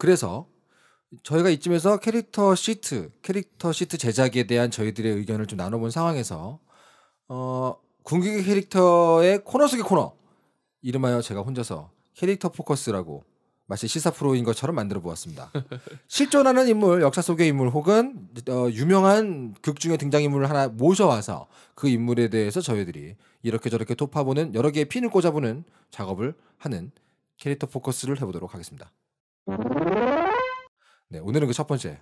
그래서 저희가 이쯤에서 캐릭터 시트, 캐릭터 시트 제작에 대한 저희들의 의견을 좀 나눠본 상황에서 어, 궁극의 캐릭터의 코너 속의 코너 이름하여 제가 혼자서 캐릭터 포커스라고 마치 시사 프로인 것처럼 만들어 보았습니다. 실존하는 인물, 역사 속의 인물 혹은 어, 유명한 극중의 등장인물을 하나 모셔와서 그 인물에 대해서 저희들이 이렇게 저렇게 토파보는 여러 개의 핀을 꽂아보는 작업을 하는 캐릭터 포커스를 해보도록 하겠습니다. 네, 오늘은 그 첫 번째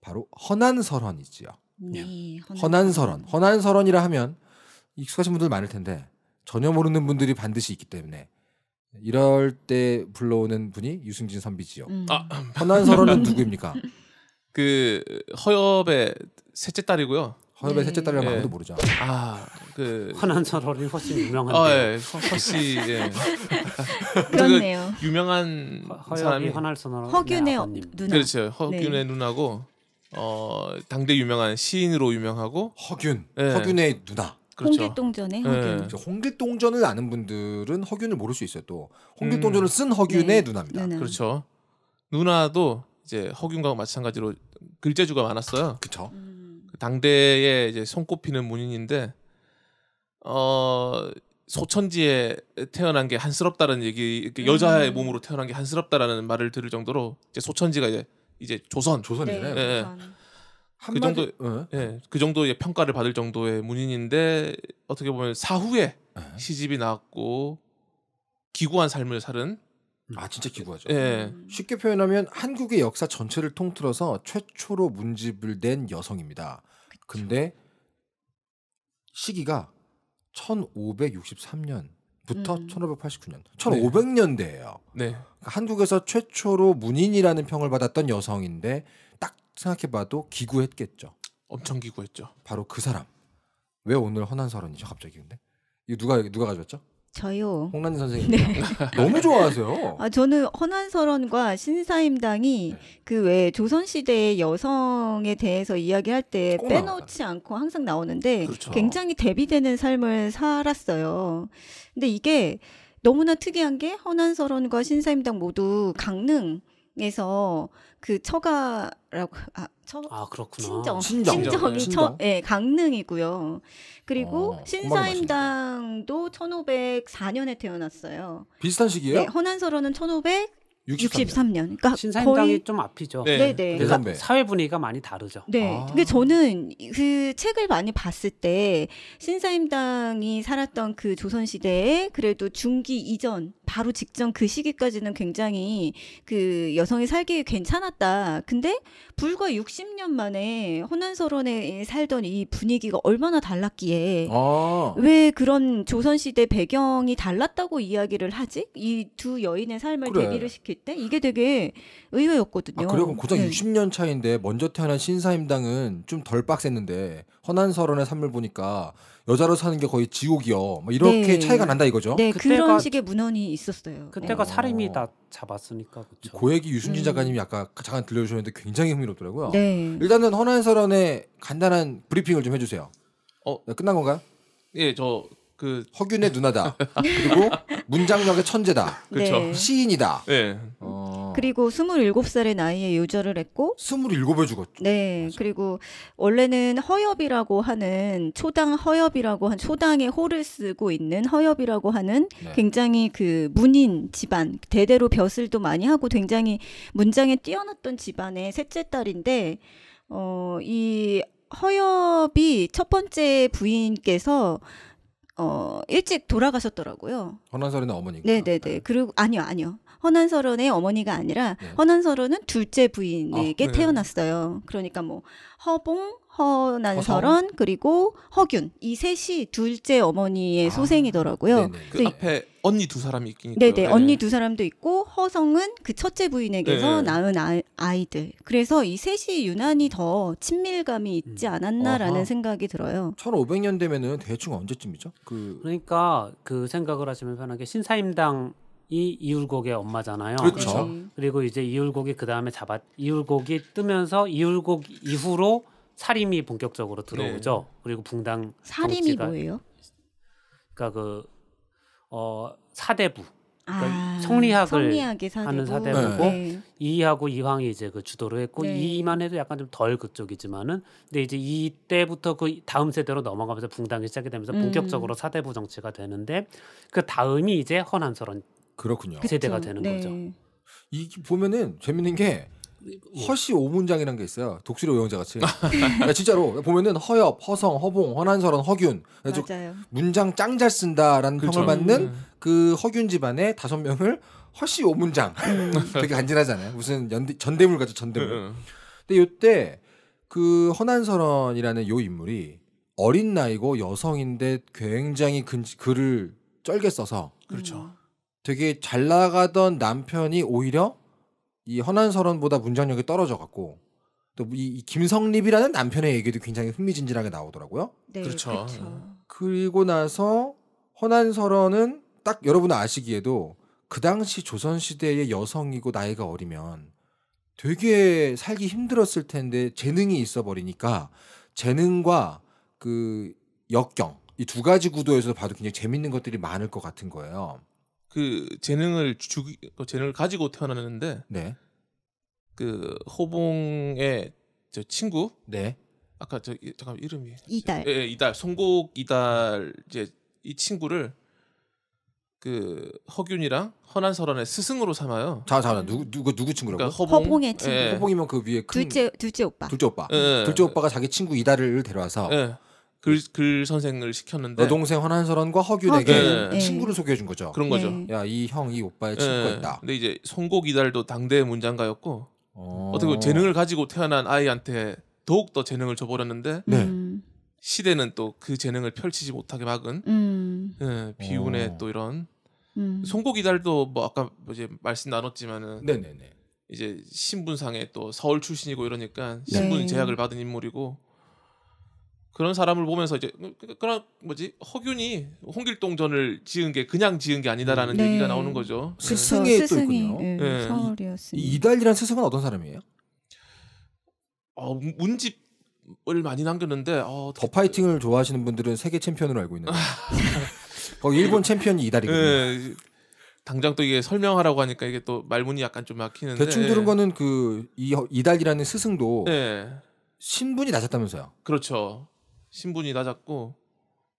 바로 허난설헌이지요 네, 허난설헌허난설헌이라 예. 하면 익숙하신 분들 많을 텐데 전혀 모르는 분들이 반드시 있기 때문에 이럴 때 불러오는 분이 유승진 선비지요. 음. 아, 허난설헌은 누구입니까? 그 허엽의 셋째 딸이고요. 허섭의 네. 셋째 딸이라 면 예. 아무도 모르죠. 아, 그 화난 설월이 훨씬 유명한데. 아, 예. 허씨 예. 그렇네요. 그 유명한 사람이 화날 설월. 허균의 네, 누나. 그렇죠. 네. 허균의 네. 누나고 어 당대 유명한 시인으로 유명하고 허균. 예. 허균의 누나. 그렇죠. 홍길동전의 예. 허균. 네. 홍길동전을 아는 분들은 허균을 모를 수 있어요. 또 음. 홍길동전을 쓴 허균의 네. 누나입니다. 누나. 그렇죠. 누나도 이제 허균과 마찬가지로 글재주가 많았어요. 그렇죠. 음. 당대에 이제 손꼽히는 문인인데 어 소천지에 태어난 게 한스럽다는 얘기 그 여자의 음. 몸으로 태어난 게 한스럽다라는 말을 들을 정도로 이제 소천지가 이제 이제 조선 조선이잖 네, 예, 조선. 그 정도 예, 그 정도의 평가를 받을 정도의 문인인데 어떻게 보면 사후에 시집이 나왔고 기구한 삶을 살은 음. 아 진짜 기구하죠. 예. 음. 쉽게 표현하면 한국의 역사 전체를 통틀어서 최초로 문집을 낸 여성입니다. 그쵸. 근데 시기가 1563년부터 음. 1589년, 1500년대예요. 네. 그러니까 한국에서 최초로 문인이라는 평을 받았던 여성인데 딱 생각해봐도 기구했겠죠. 엄청 기구했죠. 바로 그 사람. 왜 오늘 헌한 사론이죠 갑자기 근데? 이거 누가 누가 가져왔죠? 저요. 홍란 선생님. 네. 너무 좋아하세요. 아, 저는 허난설언과 신사임당이 네. 그왜 조선시대의 여성에 대해서 이야기할 때 빼놓지 않고 항상 나오는데 그렇죠. 굉장히 대비되는 삶을 살았어요. 근데 이게 너무나 특이한 게 허난설언과 신사임당 모두 강릉에서 그 처가 라고 아, 처, 아 그렇구나 친정 친정. 친정이 네, 친 처, 예, 강릉이고요. 그리고 어, 그 신사임당도 1504년에 태어났어요. 비슷한 시기예요? 네, 허난설원은 1500 63년. 그러니까 신사임당이 거의... 좀 앞이죠. 네, 네. 그래서 네. 네. 그러니까 사회 분위기가 많이 다르죠. 네. 아. 근데 저는 그 책을 많이 봤을 때 신사임당이 살았던 그 조선 시대에 그래도 중기 이전 바로 직전 그 시기까지는 굉장히 그 여성이 살기 괜찮았다. 근데 불과 60년 만에 호난서론에 살던 이 분위기가 얼마나 달랐기에 아. 왜 그런 조선 시대 배경이 달랐다고 이야기를 하지? 이 두 여인의 삶을 그래. 대비를 시킬 때 이게 되게 의외였거든요. 아, 그리고 고작 네. 60년 차인데 먼저 태어난 신사임당은 좀 덜 빡셌는데 허난설언의 산물 보니까 여자로 사는 게 거의 지옥이요. 막 이렇게 네. 차이가 난다 이거죠. 네, 그때가, 그런 식의 문헌이 있었어요. 그때가 네. 살림이 어. 다 잡았으니까 그렇 고액이 유순진 음. 작가님이 아까 잠깐 들려주셨는데 굉장히 흥미롭더라고요. 네. 일단은 허난설언의 간단한 브리핑을 좀 해주세요. 어, 네, 끝난 건가요? 예, 저그 허균의 누나다. 그리고 문장력의 천재다. 그렇죠. 네. 시인이다. 네. 어. 그리고 27살의 나이에 유절을 했고 27에 죽었죠. 네. 맞아. 그리고 원래는 허엽이라고 하는 초당 허엽이라고 한 초당의 호를 쓰고 있는 허엽이라고 하는 네. 굉장히 그 문인 집안 대대로 벼슬도 많이 하고 굉장히 문장에 뛰어났던 집안의 셋째 딸인데 어이 허엽이 첫 번째 부인께서 어, 일찍 돌아가셨더라고요. 허난설은 어머니 네네네. 네. 그리고 아니요 아니요. 허난설원의 어머니가 아니라 네. 허난설원은 둘째 부인에게 아, 네. 태어났어요. 그러니까 뭐 허봉, 허난설원 그리고 허균 이 셋이 둘째 어머니의 아, 소생이더라고요. 그 네. 앞에 언니 두 사람이 있긴 네네. 네네 언니 네. 두 사람도 있고 허성은 그 첫째 부인에게서 네 낳은 아, 이들 그래서 이 셋이 유난히 더 친밀감이 있지 음. 않았나라는 음. 생각이 들어요. 1500년 되면은 대충 언제쯤이죠? 그 그러니까 그 생각을 하시면 편하게 신사임당 이 이율곡의 엄마잖아요. 그렇죠. 그렇죠. 그리고 이제 이율곡이 그 다음에 잡았 이율곡이 뜨면서 이율곡 이후로 살림이 본격적으로 들어오죠. 네. 그리고 붕당 사림이 뭐예요? 그러니까 그 어, 사대부 아, 그러니까 아, 성리학을 사대부. 하는 사대부고 네. 이하고 이황이 이제 그 주도를 했고 네. 이만 해도 약간 좀 덜 그쪽이지만은 근데 이제 이때부터 그 다음 세대로 넘어가면서 붕당이 시작이 되면서 음. 본격적으로 사대부 정치가 되는데 그 다음이 이제 허난설헌 그렇군요. 세대가 되는 네. 거죠. 이 보면은 재밌는 게 예. 허씨 오문장이라는 게 있어요. 독수리 오영자 같이. 야, 진짜로 보면은 허엽, 허성, 허봉, 허난설원, 허균. 맞아요. 문장 짱 잘 쓴다라는 그렇죠. 평을 받는 음. 그 허균 집안의 다섯 명을 허씨 오문장. 음. 되게 간지나잖아요. 무슨 연대, 전대물 같죠, 전대물. 음, 근데 요때 그 허난설원이라는 요 인물이 어린 나이고 여성인데 굉장히 근, 글을 쩔게 써서 그렇죠. 되게 잘 나가던 남편이 오히려 이 허난설원보다 문장력이 떨어져 갖고 또이이 김성립이라는 남편의 얘기도 굉장히 흥미진진하게 나오더라고요. 네, 그렇죠. 그렇죠. 음. 그리고 나서 허난설원은 딱 여러분 아시기에도 그 당시 조선 시대의 여성이고 나이가 어리면 되게 살기 힘들었을 텐데 재능이 있어 버리니까 재능과 그 역경 이 두 가지 구도에서 봐도 굉장히 재밌는 것들이 많을 것 같은 거예요. 그 재능을 주 어, 재능을 가지고 태어났는데 네. 그 호봉의 저 친구 네. 아까 저 잠깐 이름이 이달. 예, 예, 이달 송곡 이달 이제 이 친구를 그 허균이랑 허난설원의 스승으로 삼아요. 자, 자, 누구 누구 누구 친구라고? 요 그러니까 허봉, 허봉의 친구. 예, 호봉이면 그 위에 큰 둘째 둘째 오빠. 둘째 오빠. 예. 둘째 오빠가 자기 친구 이달을 데려와서 예. 글, 글 선생을 시켰는데 여동생 허난설원과 허균에게 허균. 네. 친구를 소개해 준 거죠. 그런 거죠. 네. 야이 형 이 오빠의 친구가 다 네. 근데 이제 송곡 이달도 당대의 문장가였고 어... 어떻게 보면 재능을 가지고 태어난 아이한테 더욱 더 재능을 줘버렸는데 음. 네. 시대는 또 그 재능을 펼치지 못하게 막은 음. 예, 비운의 오. 어. 또 이런 음. 송곡이달도 뭐 아까 뭐 이제 말씀 나눴지만은 네네네. 이제 신분상에 또 서울 출신이고 이러니까 네. 신분 제약을 받은 인물이고 그런 사람을 보면서 이제 뭐 그, 그런 뭐지 허균이 홍길동전을 지은 게 그냥 지은 게 아니다라는 음. 네. 얘기가 나오는 거죠. 스승의 또 있군요. 네, 네. 예. 서울이었습니 이달리란 스승은 어떤 사람이에요? 어, 문집을 많이 남겼는데 어, 더 파이팅을 좋아하시는 분들은 세계 챔피언으로 알고 있는데 거기 어, 일본 챔피언이 이달이거든요. 예, 당장 또 이게 설명하라고 하니까 이게 또 말문이 약간 좀 막히는데 대충 들은 거는 그 이, 이달이라는 스승도 예. 신분이 낮았다면서요? 그렇죠. 신분이 낮았고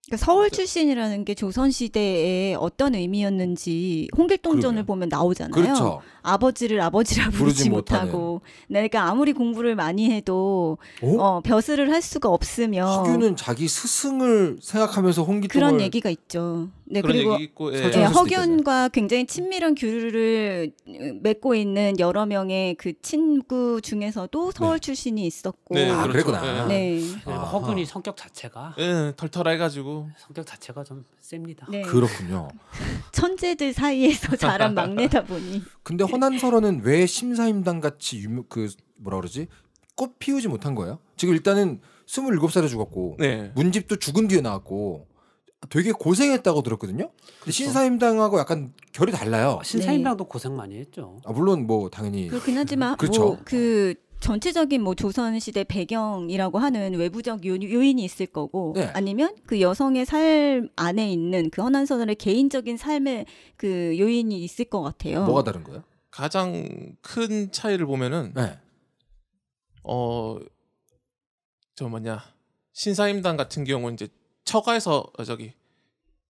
그러니까 서울 출신이라는 게 조선 시대에 어떤 의미였는지 홍길동전을 보면 나오잖아요. 그렇죠. 아버지를 아버지라 부르지 못하고, 못하는. 네, 그러니까 아무리 공부를 많이 해도 오? 어? 어, 벼슬을 할 수가 없으며. 수규는 자기 스승을 생각하면서 홍길동을 그런 얘기가 있죠. 네, 그리고 있고, 예. 예, 허견과 굉장히 친밀한 교류를 맺고 있는 여러 명의 그 친구 중에서도 네. 서울 네. 출신이 있었고 네, 아, 그렇죠. 그랬구나. 예. 네. 아. 허균이 성격 자체가 예, 털털해가지고 성격 자체가 좀 셉니다. 네. 그렇군요. 천재들 사이에서 자란 막내다 보니. 근데 허난설어는 왜 심사임당 같이 유명 그 뭐라 그러지 꽃 피우지 못한 거예요? 지금 일단은 2 7 살에 죽었고 네. 문집도 죽은 뒤에 나왔고 되게 고생했다고 들었거든요. 그렇죠. 근데 신사임당하고 약간 결이 달라요. 아, 신사임당도 네. 고생 많이 했죠. 아, 물론 뭐 당연히 그렇긴 하지만 뭐 그렇죠. 뭐그 전체적인 뭐 조선 시대 배경이라고 하는 외부적 요인이 있을 거고 네. 아니면 그 여성의 삶 안에 있는 그헌안선언의 개인적인 삶의 그 요인이 있을 것 같아요. 뭐가 다른 거예요? 가장 큰 차이를 보면은 네. 어저 뭐냐 신사임당 같은 경우는 이제 처가에서 어, 저기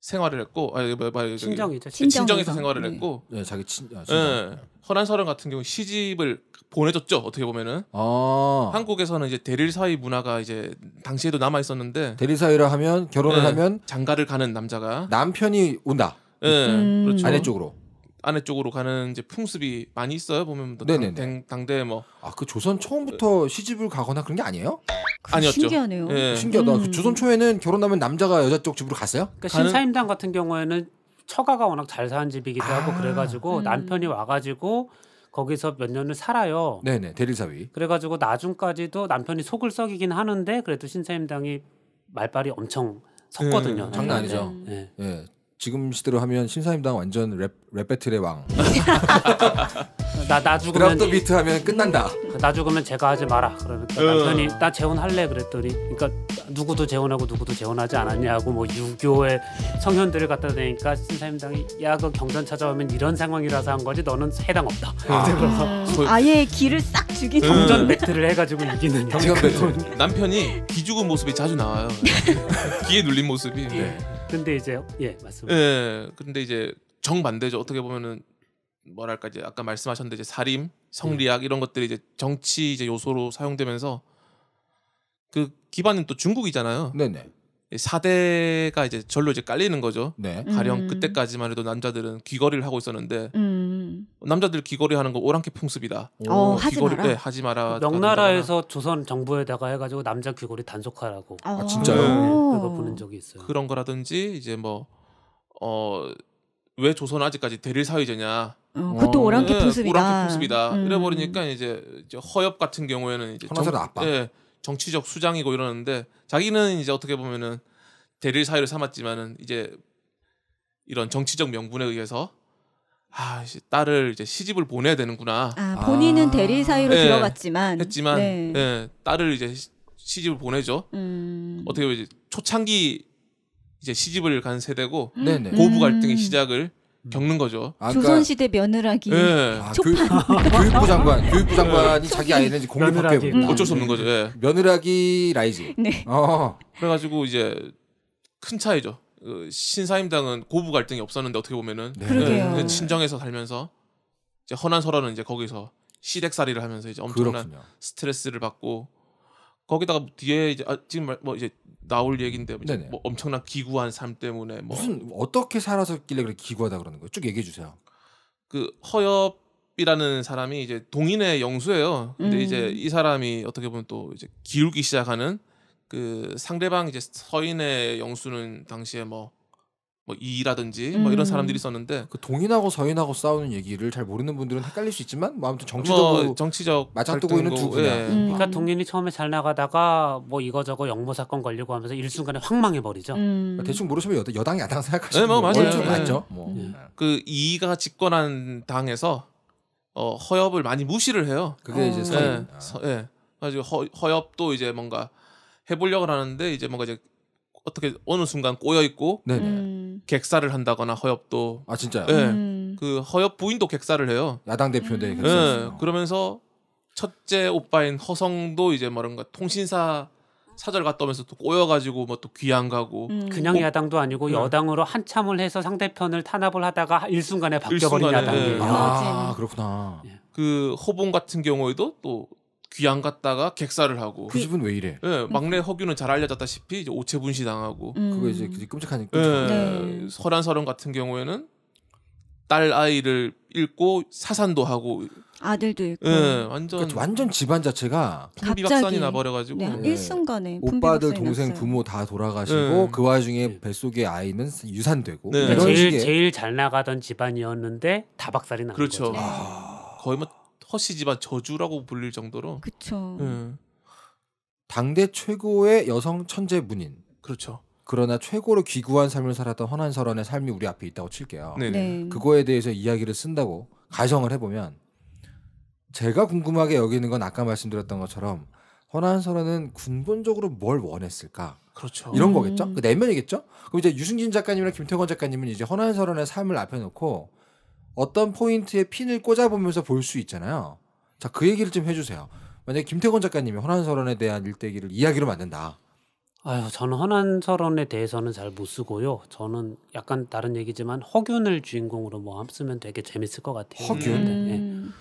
생활을 했고 아니 뭐, 뭐, 저기, 친정이죠. 네, 친정에서, 생활을 네. 했고 네, 자기 친 아, 네. 예, 허난설랑 같은 경우 시집을 보내줬죠 어떻게 보면은 아. 한국에서는 이제 대릴 사위 문화가 이제 당시에도 남아 있었는데 대릴 사위라 하면 결혼을 예, 하면 장가를 가는 남자가 남편이 온다 네, 예, 음. 그렇죠. 아내 쪽으로 안에 쪽으로 가는 이제 풍습이 많이 있어요. 보면 뭐 당, 당, 당대 뭐아그 조선 처음부터 시집을 가거나 그런 게 아니에요? 아니었죠. 신기하네요. 예. 신기하다. 음. 그 조선 초에는 결혼하면 남자가 여자 쪽 집으로 갔어요? 그러니까 가는... 신사임당 같은 경우에는 처가가 워낙 잘 사는 집이기도 아. 하고 그래가지고 음. 남편이 와가지고 거기서 몇 년을 살아요. 네네 대리사위. 그래가지고 나중까지도 남편이 속을 썩이긴 하는데 그래도 신사임당이 말빨이 엄청 섰거든요. 음, 장난 네. 아니죠. 네. 네. 네. 지금 시대로 하면 신사임당 완전 랩, 랩 배틀의 왕. 나, 나 죽으면. 드랍 비트 하면 끝난다. 나 죽으면 제가 하지 마라. 그러니까 어. 남편이 나 재혼할래 그랬더니 그러니까 누구도 재혼하고 누구도 재혼하지 않았냐고 뭐 유교의 성현들을 갖다 대니까 신사임당이 야그 경선 찾아오면 이런 상황이라서 한 거지 너는 해당 없다. 아. 그래서 음, 아예 길을 싹 죽인 경전 음. 배틀을 해가지고 이기는 경전 배틀. 남편이 기죽은 모습이 자주 나와요. 기에 눌린 모습이. 예. 네. 근데 이제 예 맞습니다. 예. 근데 이제 정반대죠. 어떻게 보면은 뭐랄까 이제 아까 말씀하셨는데 이제 사림 성리학 이런 것들이 이제 정치 이제 요소로 사용되면서 그 기반은 또 중국이잖아요. 네네. 사대가 이제 절로 이제 깔리는 거죠. 네. 가령 음. 그때까지만 해도 남자들은 귀걸이를 하고 있었는데 음. 음. 남자들 귀걸이 하는 거 오랑캐 풍습이다. 어, 어 하지 귀걸이, 마라. 네, 하지 마라. 그 명나라에서 조선 정부에다가 해가지고 남자 귀걸이 단속하라고. 아, 아 진짜요? 네, 네. 그거 보는 적이 있어요. 그런 거라든지 이제 뭐 어. 왜 조선 아직까지 대릴 사회제냐? 어, 그것도 어, 오랑캐 네, 풍습이다. 오랑캐 풍습이다. 음. 이래 버리니까 이제 허엽 같은 경우에는 이제 정, 아빠. 네, 정치적 수장이고 이러는데 자기는 이제 어떻게 보면은 대릴 사회를 삼았지만은 이제 이런 정치적 명분에 의해서 아, 딸을 이제 시집을 보내야 되는구나. 아, 본인은 아. 대리 사유로 네, 들어갔지만 했지만 네. 네, 딸을 이제 시집을 보내죠. 음. 어떻게 보면 이제 초창기 이제 시집을 간 세대고 음. 네, 네 고부 갈등의 음. 시작을 음. 겪는 거죠. 아, 그러니까- 조선시대 며느라기 예. 아, 교육, 교육부 장관, 교육부 장관이 자기 아이는 공개 며느 어쩔 수 없는 거죠. 예. 며느라기 라이즈. 네. 어, 그래가지고 이제 큰 차이죠. 그 신사임당은 고부 갈등이 없었는데 어떻게 보면은 네. 네, 네. 친정에서 살면서 이제 허난 설화는 이제 거기서 시댁살이를 하면서 이제 엄청난 그렇군요. 스트레스를 받고 거기다가 뒤에 이제 아, 지금 뭐 이제 나올 얘긴데 뭐, 뭐 엄청난 기구한 삶 때문에 뭐 무슨 어떻게 살아서길래 그렇게 기구하다 그러는 거예요? 쭉 얘기해 주세요. 그 허엽이라는 사람이 이제 동인의 영수예요. 근데 음. 이제 이 사람이 어떻게 보면 또 이제 기울기 시작하는 그 상대방 이제 서인의 영수는 당시에 뭐뭐 뭐 이라든지 음. 뭐 이런 음. 사람들이 있었는데 그 동인하고 서인하고 싸우는 얘기를 잘 모르는 분들은 헷갈릴 수 있지만 뭐 아무튼 정치적으로 뭐 정치적 맞아뜨고 있는 두 분야. 예. 음. 그러니까 동인이 처음에 잘 나가다가 뭐 이거저거 영모 사건 걸리고 하면서 일순간에 황 망해 버리죠. 그러니까 음. 대충 모르시면 여, 당 야당 생각하시는 네, 뭐 맞아요. 네. 맞죠. 뭐. 음. 네. 그 이가 집권한 당에서 어, 허협을 많이 무시를 해요. 그게 어. 이제 음. 서인. 예. 아. 서, 예. 그래서 허, 허협도 이제 뭔가 해보려고 하는데 이제 뭔가 이제 어떻게 어느 순간 꼬여 있고 음. 객사를 한다거나 허엽도 아 진짜요? 예. 음. 그 허엽 부인도 객사를 해요. 야당 대표인데 음. 예. 그러면서 첫째 오빠인 허성도 이제 뭐랄까 통신사 사절 갔다 오면서 또 꼬여가지고 뭐 또 귀양 가고 음. 그냥 뭐 야당도 아니고 네. 여당으로 한참을 해서 상대편을 탄압을 하다가 일순간에 바뀌어버린 야당이에요. 네. 아, 그렇구나. 예. 그 호봉 같은 경우에도 또 귀양 갔다가 객사를 하고 그 집은 왜 이래? 예, 막내 허균은잘 알려졌다시피 이제 오체분시 당하고 음. 그거 이제 끔찍한 예, 네. 설한 서름 같은 경우에는 딸 아이를 잃고 사산도 하고 아들도 잃고 예, 완전 그러니까 완전 집안 자체가 갑자기 나버려가지고 네, 네. 일순간에 오빠들 동생 났어요. 부모 다 돌아가시고 예. 그 와중에 뱃속의 아이는 유산되고 네. 이런 제일 식의... 제일 잘 나가던 집안이었는데 다박살이 난 그렇죠. 거죠. 아... 거의 뭐 허씨 집안 저주라고 불릴 정도로. 그렇죠. 음. 당대 최고의 여성 천재 문인. 그렇죠. 그러나 최고로 기구한 삶을 살았던 허난설원의 삶이 우리 앞에 있다고 칠게요. 네. 그거에 대해서 이야기를 쓴다고 가정을 해보면 제가 궁금하게 여기는 건 아까 말씀드렸던 것처럼 허난설원은 근본적으로 뭘 원했을까? 그렇죠. 이런 음. 거겠죠? 음. 그 내면이겠죠? 그럼 이제 유승진 작가님이나 김태권 작가님은 이제 허난설원의 삶을 앞에 놓고 어떤 포인트에 핀을 꽂아보면서 볼 수 있잖아요. 자, 그 얘기를 좀 해주세요. 만약에 김태권 작가님이 헌한설언에 대한 일대기를 이야기로 만든다. 아유, 저는 헌한설언에 대해서는 잘 못 쓰고요. 저는 약간 다른 얘기지만 허균을 주인공으로 뭐 쓰면 되게 재밌을 것 같아요. 허균? 네. 음. 네.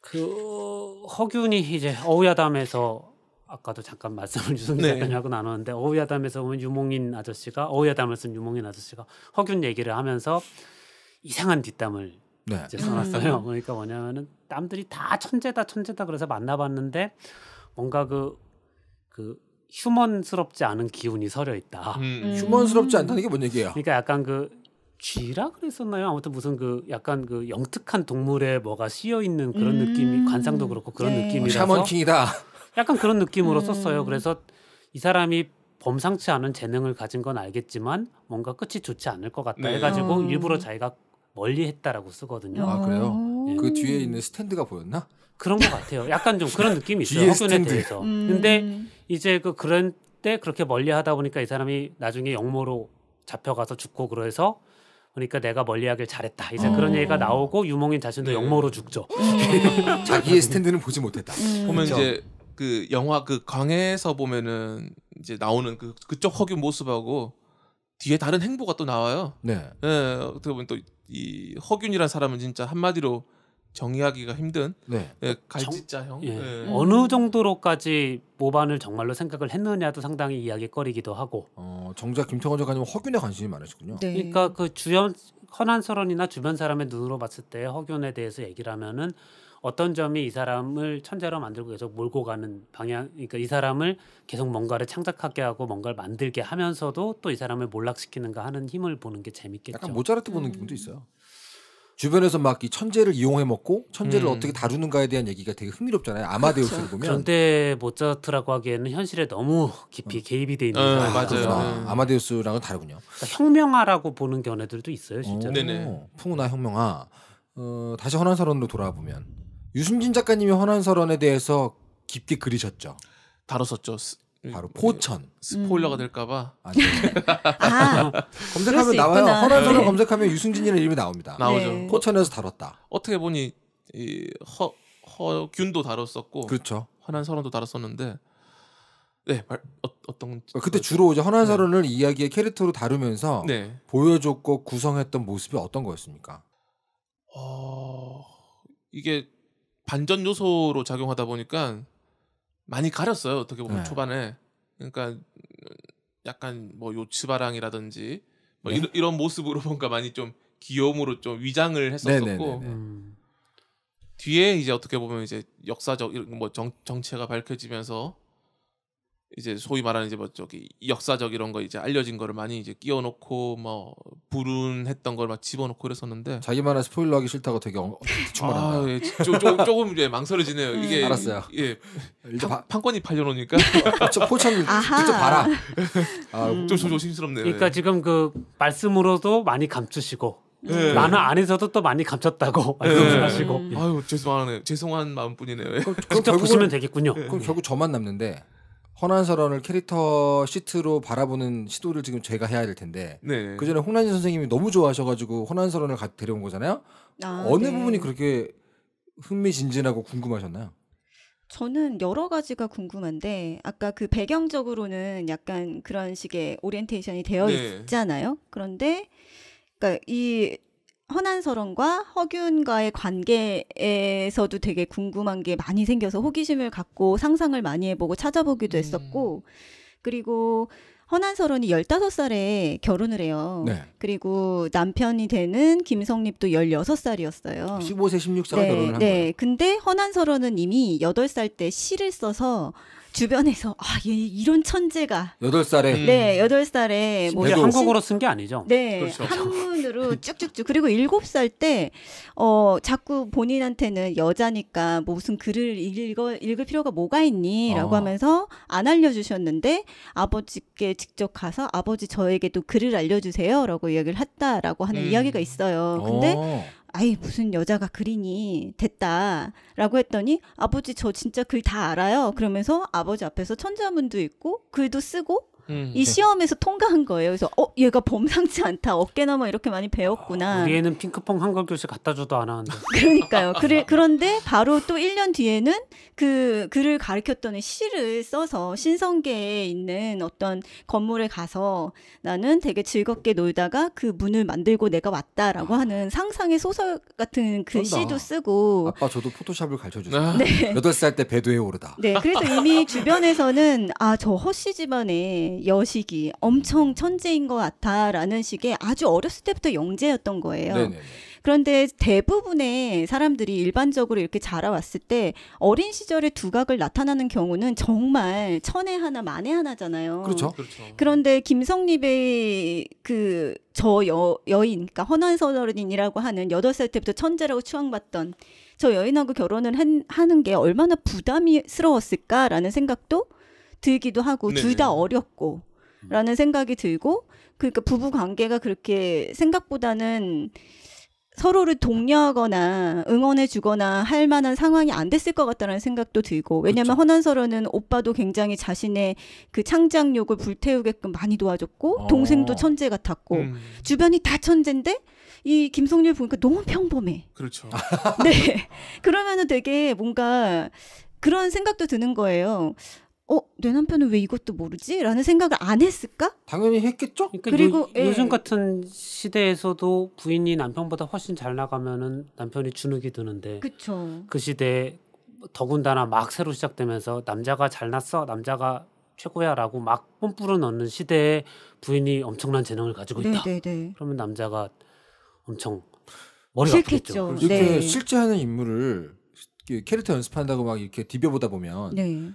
그 허균이 이제 어우야담에서 아까도 잠깐 말씀을 유승민 네. 작가님하고 나눴는데 어우야담에서 보면 유몽인 아저씨가 어우야담에서 유몽인 아저씨가 허균 얘기를 하면서 이상한 뒷담을 네. 이제 써놨어요. 음. 그러니까 뭐냐면은 남들이 다 천재다 천재다 그래서 만나봤는데 뭔가 그그 그 휴먼스럽지 않은 기운이 서려 있다. 음. 음. 휴먼스럽지 않다는 게 뭔 얘기야? 그러니까 약간 그 쥐라 그랬었나요? 아무튼 무슨 그 약간 그 영특한 동물에 뭐가 씌여 있는 그런 음. 느낌이 관상도 그렇고 그런 네. 어, 느낌이라서 샤먼킹이다. 약간 그런 느낌으로 음. 썼어요. 그래서 이 사람이 범상치 않은 재능을 가진 건 알겠지만 뭔가 끝이 좋지 않을 것 같다 네. 해가지고 아. 일부러 자기가 멀리 했다라고 쓰거든요. 아, 그래요? 예. 그 뒤에 있는 스탠드가 보였나? 그런 것 같아요. 약간 좀 그런 느낌이 있어요. 학교에 스탠드. 대해서. 음. 근데 이제 그 그런 때 그렇게 멀리 하다 보니까 이 사람이 나중에 영모로 잡혀가서 죽고 그래서 그러니까 내가 멀리하길 잘했다. 이제 어. 그런 얘기가 나오고 유몽인 자신도 네. 영모로 죽죠. 음. 자기의 스탠드는 보지 못했다. 음. 보면 그렇죠. 이제 그 영화 그 광해에서 보면은 이제 나오는 그 그쪽 허균 모습하고 뒤에 다른 행보가 또 나와요. 네. 예, 어떻게 보면 또이 허균이라는 사람은 진짜 한마디로 정의하기가 힘든 네. 예, 갈짓자형. 예. 예. 어느 정도로까지 모반을 정말로 생각을 했느냐도 상당히 이야기거리기도 하고. 어, 정작 김태권 작가님은 허균에 관심이 많으시군요. 네. 그러니까 그 주연 허난설원이나 주변 사람의 눈으로 봤을 때 허균에 대해서 얘기를 하면은 어떤 점이 이 사람을 천재로 만들고 계속 몰고 가는 방향 그러니까 이 사람을 계속 뭔가를 창작하게 하고 뭔가를 만들게 하면서도 또 이 사람을 몰락시키는가 하는 힘을 보는 게 재밌겠죠. 약간 모차르트 보는 음. 기분도 있어요. 주변에서 막 이 천재를 이용해 먹고 천재를 음. 어떻게 다루는가에 대한 얘기가 되게 흥미롭잖아요. 아마데우스를 그렇죠. 보면 그런데 모차트라고 하기에는 현실에 너무 깊이 어. 개입이 돼 있는 어, 맞아요. 아, 아마데우스랑은 다르군요. 그러니까 혁명화라고 보는 견해들도 있어요, 진짜. 어, 풍우나 혁명화. 어, 다시 허난사론으로 돌아 보면 유승진 작가님이 헌한설언에 대해서 깊게 그리셨죠. 다뤘었죠. 바로 포천 그 스포일러가 될까봐 아, 네. 아 검색하면 나와요. 헌한설언 네. 검색하면 유승진이라는 이름이 나옵니다. 나오죠. 네. 포천에서 다뤘다. 어떻게 보니 이 허, 허균도 다뤘었고 그렇죠. 헌한설언도 다뤘었는데 네, 말, 어, 떤 어, 그때 주로 이제 헌한설언을 네. 이야기의 캐릭터로 다루면서 네. 보여줬고 구성했던 모습이 어떤 거였습니까? 어, 이게 반전 요소로 작용하다 보니까 많이 가렸어요. 어떻게 보면 네. 초반에. 그러니까 약간 뭐 요츠바랑이라든지 뭐 네? 이런, 이런 모습으로 뭔가 많이 좀 귀여움으로 좀 위장을 했었었고 음. 뒤에 이제 어떻게 보면 이제 역사적 뭐 정, 정체가 밝혀지면서 이제 소위 말하는 이제 뭐 저기 역사적 이런 거 이제 알려진 거를 많이 이제 끼워놓고 뭐 불운했던 걸 막 집어넣고 그랬었는데 자기만의 스포일러 하기 싫다고 되게 엉... 충분한다. 아, 예, 조, 조, 조금 이제 망설여지네요. 음. 이게 알았어요. 예, 아, 일단 판, 판권이 팔려놓으니까 포천 직접 봐라. 음. 아, 음, 좀, 좀 조심스럽네요. 그러니까 예. 지금 그 말씀으로도 많이 감추시고 예. 만화 안에서도 또 많이 감췄다고 네. 말씀하시고. 예. 아유 죄송하네 죄송한 마음뿐이네요. 예. 어, 직접 보시면 되겠군요. 그럼 네. 결국 저만 남는데. 허난설런을 캐릭터 시트로 바라보는 시도를 지금 제가 해야 될 텐데 네. 그 전에 홍란진 선생님이 너무 좋아하셔가지고 허난설런을 데려온 거잖아요. 아, 어느 네. 부분이 그렇게 흥미진진하고 궁금하셨나요? 저는 여러 가지가 궁금한데 아까 그 배경적으로는 약간 그런 식의 오리엔테이션이 되어 네. 있잖아요. 그런데 그러니까 이 허난설론과 허균과의 관계에서도 되게 궁금한 게 많이 생겨서 호기심을 갖고 상상을 많이 해보고 찾아보기도 음. 했었고 그리고 허난설론이1 5 살에 결혼을 해요. 네. 그리고 남편이 되는 김성립도 1 6 살이었어요 15세, 16살 네, 결혼을 한 네. 거예요. 근데 허난설론은 이미 8살때 시를 써서 주변에서 아 이런 천재가 여덟 살에 음. 네 여덟 살에 뭐 한국어로 쓴 게 아니죠. 네 그렇죠. 한문으로 쭉쭉쭉 그리고 일곱 살 때 어 자꾸 본인한테는 여자니까 뭐 무슨 글을 읽어 읽을 필요가 뭐가 있니라고 어. 하면서 안 알려주셨는데 아버지께 직접 가서 아버지 저에게도 글을 알려주세요라고 이야기를 했다라고 하는 음. 이야기가 있어요. 근데 오. 아이 무슨 여자가 그리니 됐다라고 했더니 아버지 저 진짜 글 다 알아요. 그러면서 아버지 앞에서 천자문도 읽고 글도 쓰고 음. 이 네. 시험에서 통과한 거예요. 그래서 어 얘가 범상치 않다. 어깨나마 이렇게 많이 배웠구나. 어, 아, 우리애는 핑크퐁 한글 교실 갖다 줘도 안 하는데. 그러니까요. 그래, 그런데 바로 또 1년 뒤에는 그 글을 가르쳤던 시를 써서 신성계에 있는 어떤 건물에 가서 나는 되게 즐겁게 놀다가 그 문을 만들고 내가 왔다라고 아. 하는 상상의 소설 같은 그그다 시도 쓰고 아빠 저도 포토샵을 가르쳐 주세요. 아. 네. 8살 때 배도에 오르다. 네. 그래서 이미 주변에서는 아, 저 허씨 집안에 여식이 엄청 천재인 것 같아라는 식의 아주 어렸을 때부터 영재였던 거예요. 네네 그런데 대부분의 사람들이 일반적으로 이렇게 자라왔을 때 어린 시절에 두각을 나타나는 경우는 정말 천에 하나 만에 하나잖아요. 그렇죠. 그렇죠. 그런데 김성립의 그 저 여인, 그러니까 헌한서른이라고 인 하는 여덟 살 때부터 천재라고 추앙받던 저 여인하고 결혼을 한, 하는 게 얼마나 부담스러웠을까라는 생각도 들기도 하고 네, 둘다 네, 네. 어렵고 라는 생각이 들고 그러니까 부부 관계가 그렇게 생각보다는 서로를 독려하거나 응원해 주거나 할 만한 상황이 안 됐을 것 같다는 생각도 들고 왜냐하면 그렇 허난서로는 오빠도 굉장히 자신의 그 창작욕을 불태우게끔 많이 도와줬고 어. 동생도 천재 같았고 음. 주변이 다 천재인데 이 김성률 보니까 그러니까 너무 평범해. 그렇죠. 네. 그러면은 되게 뭔가 그런 생각도 드는 거예요. 어, 내 남편은 왜 이것도 모르지? 라는 생각을 안 했을까? 당연히 했겠죠? 그러니까 그리고 요, 예. 즘 같은 시대에서도 부인이 남편보다 훨씬 잘 나가면은 남편이 주눅이 드는데 그쵸. 그 시대에 더군다나 막 새로 시작되면서 남자가 잘났어, 남자가 최고야라고 막 뽐뿌려 넣는 시대에 부인이 엄청난 재능을 가지고 있다. 네네네. 네, 네. 그러면 남자가 엄청 머리가 싫겠죠. 이렇게 네. 실제 하는 인물을 캐릭터 연습한다고 막 이렇게 디벼보다 보면 네.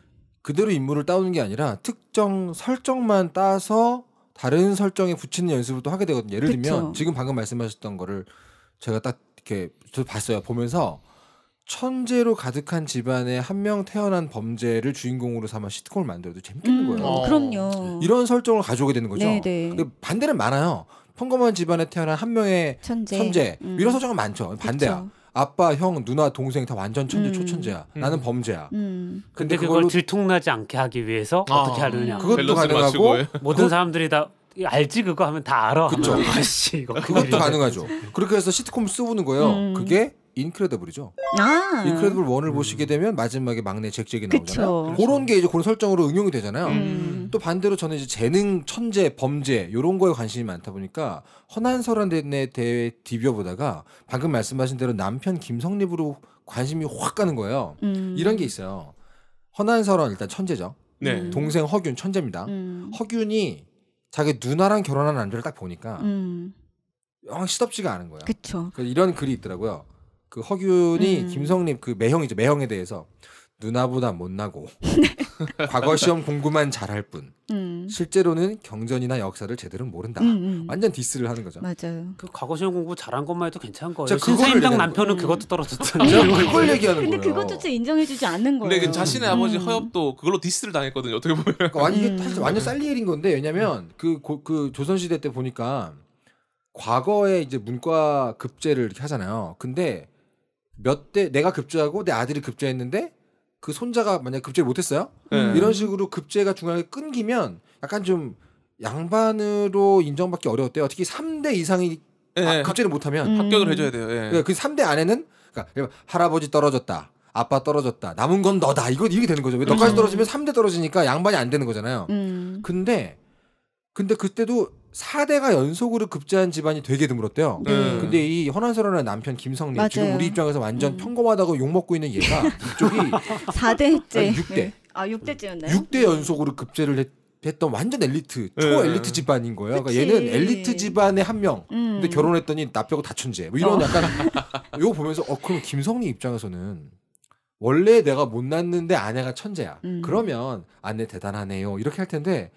그대로 인물을 따오는 게 아니라 특정 설정만 따서 다른 설정에 붙이는 연습을 또 하게 되거든요. 예를 그쵸. 들면 지금 방금 말씀하셨던 거를 제가 딱 이렇게 저 봤어요. 보면서 천재로 가득한 집안에 한 명 태어난 범죄를 주인공으로 삼아 시트콤을 만들어도 재밌겠는 음, 거예요. 어. 그럼요. 이런 설정을 가져오게 되는 거죠. 네네. 네. 데 반대는 많아요. 평범한 집안에 태어난 한 명의 천재, 천재 음. 이런 설정은 많죠. 반대야. 그쵸. 아빠, 형, 누나, 동생 다 완전 천재 음. 초천재야. 음. 나는 범죄야. 음. 근데, 근데 그걸 들통나지 않게 하기 위해서 아. 어떻게 하느냐. 그것도 가능하고 모든 사람들이 다 알지 그거 하면 다 알아. 그쵸. 아씨 이거 그것도 가능하죠. 그렇게 해서 시트콤 쓰우는 거예요. 음. 그게 인크레더블이죠. 아~ 인크레더블 원을 음. 보시게 되면 마지막에 막내 잭잭이 나오잖아요. 그렇죠. 그런 게 이제 그런 설정으로 응용이 되잖아요. 음. 또 반대로 저는 이제 재능, 천재, 범죄 요런 거에 관심이 많다 보니까 허난설한에 대해 디벼보다가 방금 말씀하신 대로 남편 김성립으로 관심이 확 가는 거예요. 음. 이런 게 있어요. 허난설은 일단 천재죠. 네. 음. 동생 허균 천재입니다. 음. 허균이 자기 누나랑 결혼한 안자를딱 보니까 영 음. 어, 시덥지가 않은 거예요. 그쵸. 이런 글이 있더라고요. 그 허균이 음. 김성림그 매형이죠 매형에 대해서 누나보다 못나고 네. 과거 시험 공부만 잘할 뿐 음. 실제로는 경전이나 역사를 제대로 모른다 음, 음, 완전 디스를 하는 거죠 맞아요 그 과거 시험 공부 잘한 것만 해도 괜찮은 거예요 신사임당 남편은 그것도 떨어졌잖아요 그걸 얘기하는 근데 거예요 근데 그것조차 인정해주지 않는 거예요 근데 그 자신의 아버지 음. 허엽도 그걸로 디스를 당했거든요 어떻게 보면 그러니까 완전, 음. 사실 완전 쌀리엘인 건데 왜냐면 음. 그, 고, 그 조선시대 때 보니까 과거에 이제 문과 급제를 이렇게 하잖아요 근데 몇대 내가 급제하고 내 아들이 급제했는데 그 손자가 만약 급제 못했어요 네. 이런 식으로 급제가 중간에 끊기면 약간 좀 양반으로 인정받기 어려웠대요 특히 3대 이상이 네. 아, 네. 급제를 못하면 합격을 음. 해줘야 돼요 네. 그 3대 안에는 그러니까 할아버지 떨어졌다 아빠 떨어졌다 남은 건 너다 이거 이게 되는 거죠 왜 너까지 음. 떨어지면 3대 떨어지니까 양반이 안 되는 거잖아요 음. 근데 근데 그때도 4대가 연속으로 급제한 집안이 되게 드물었대요. 네. 네. 근데 이허난설러의 남편 김성림 맞아요. 지금 우리 입장에서 완전 음. 평범하다고 욕먹고 있는 얘가 이쪽이 4대째 6대. 네. 아 6대째였나요? 6대 연속으로 급제를 했 했던 완전 엘리트 네. 초 엘리트 집안인 거예요. 그러니까 얘는 엘리트 집안의 한 명. 음. 근데 결혼했더니 나 빼고 다 천재. 뭐 이런 어. 약간 이거 보면서 어 그럼 김성리 입장에서는 원래 내가 못 났는데 아내가 천재야. 음. 그러면 아내 대단하네요. 이렇게 할 텐데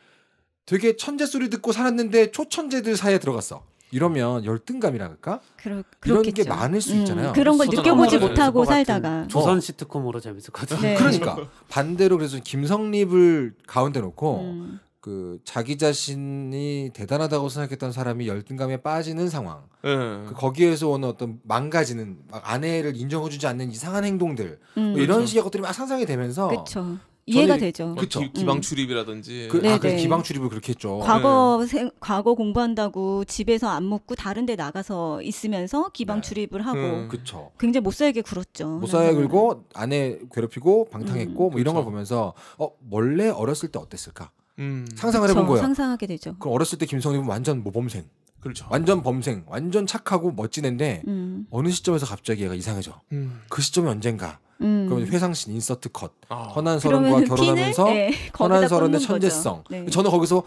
되게 천재 소리 듣고 살았는데 초천재들 사이에 들어갔어. 이러면 열등감이랄까? 그러, 이런 게 많을 수 있잖아요. 음, 그런 걸 느껴보지 못하고 살다가 조선 시트콤으로 재밌었거든요. 네. 그러니까 반대로 그래서 김성립을 가운데 놓고 음. 그 자기 자신이 대단하다고 생각했던 사람이 열등감에 빠지는 상황. 네. 그 거기에서 오는 어떤 망가지는 막 아내를 인정해주지 않는 이상한 행동들 뭐 음. 뭐 이런 그쵸. 그렇죠. 식의 것들이 막 상상이 되면서 그쵸. 이해가 되죠. 그쵸. 그렇죠. 기, 음. 기방 출입이라든지. 그, 아, 그 기방 출입을 그렇게 했죠. 과거 네. 생, 과거 공부한다고 집에서 안 먹고 다른데 나가서 있으면서 기방 출입을 하고. 음. 그쵸. 굉장히 못 살게 굴었죠. 못 살게 굴고 아내 괴롭히고 방탕했고 음. 뭐 이런 그쵸. 걸 보면서 어 원래 어렸을 때 어땠을까? 음. 상상을 해본 거예요. 상상하게 되죠. 그럼 어렸을 때 김성립은 완전 모범생. 뭐 그렇죠. 완전 범생, 완전 착하고 멋진 애인데 음. 어느 시점에서 갑자기 얘가 이상해져. 음. 그 시점이 언젠가 음. 그러면 회상신 인서트 컷 아. 허난설원과 결혼하면서 네, 예, 허난설원의 천재성 네. 그러니까 저는 거기서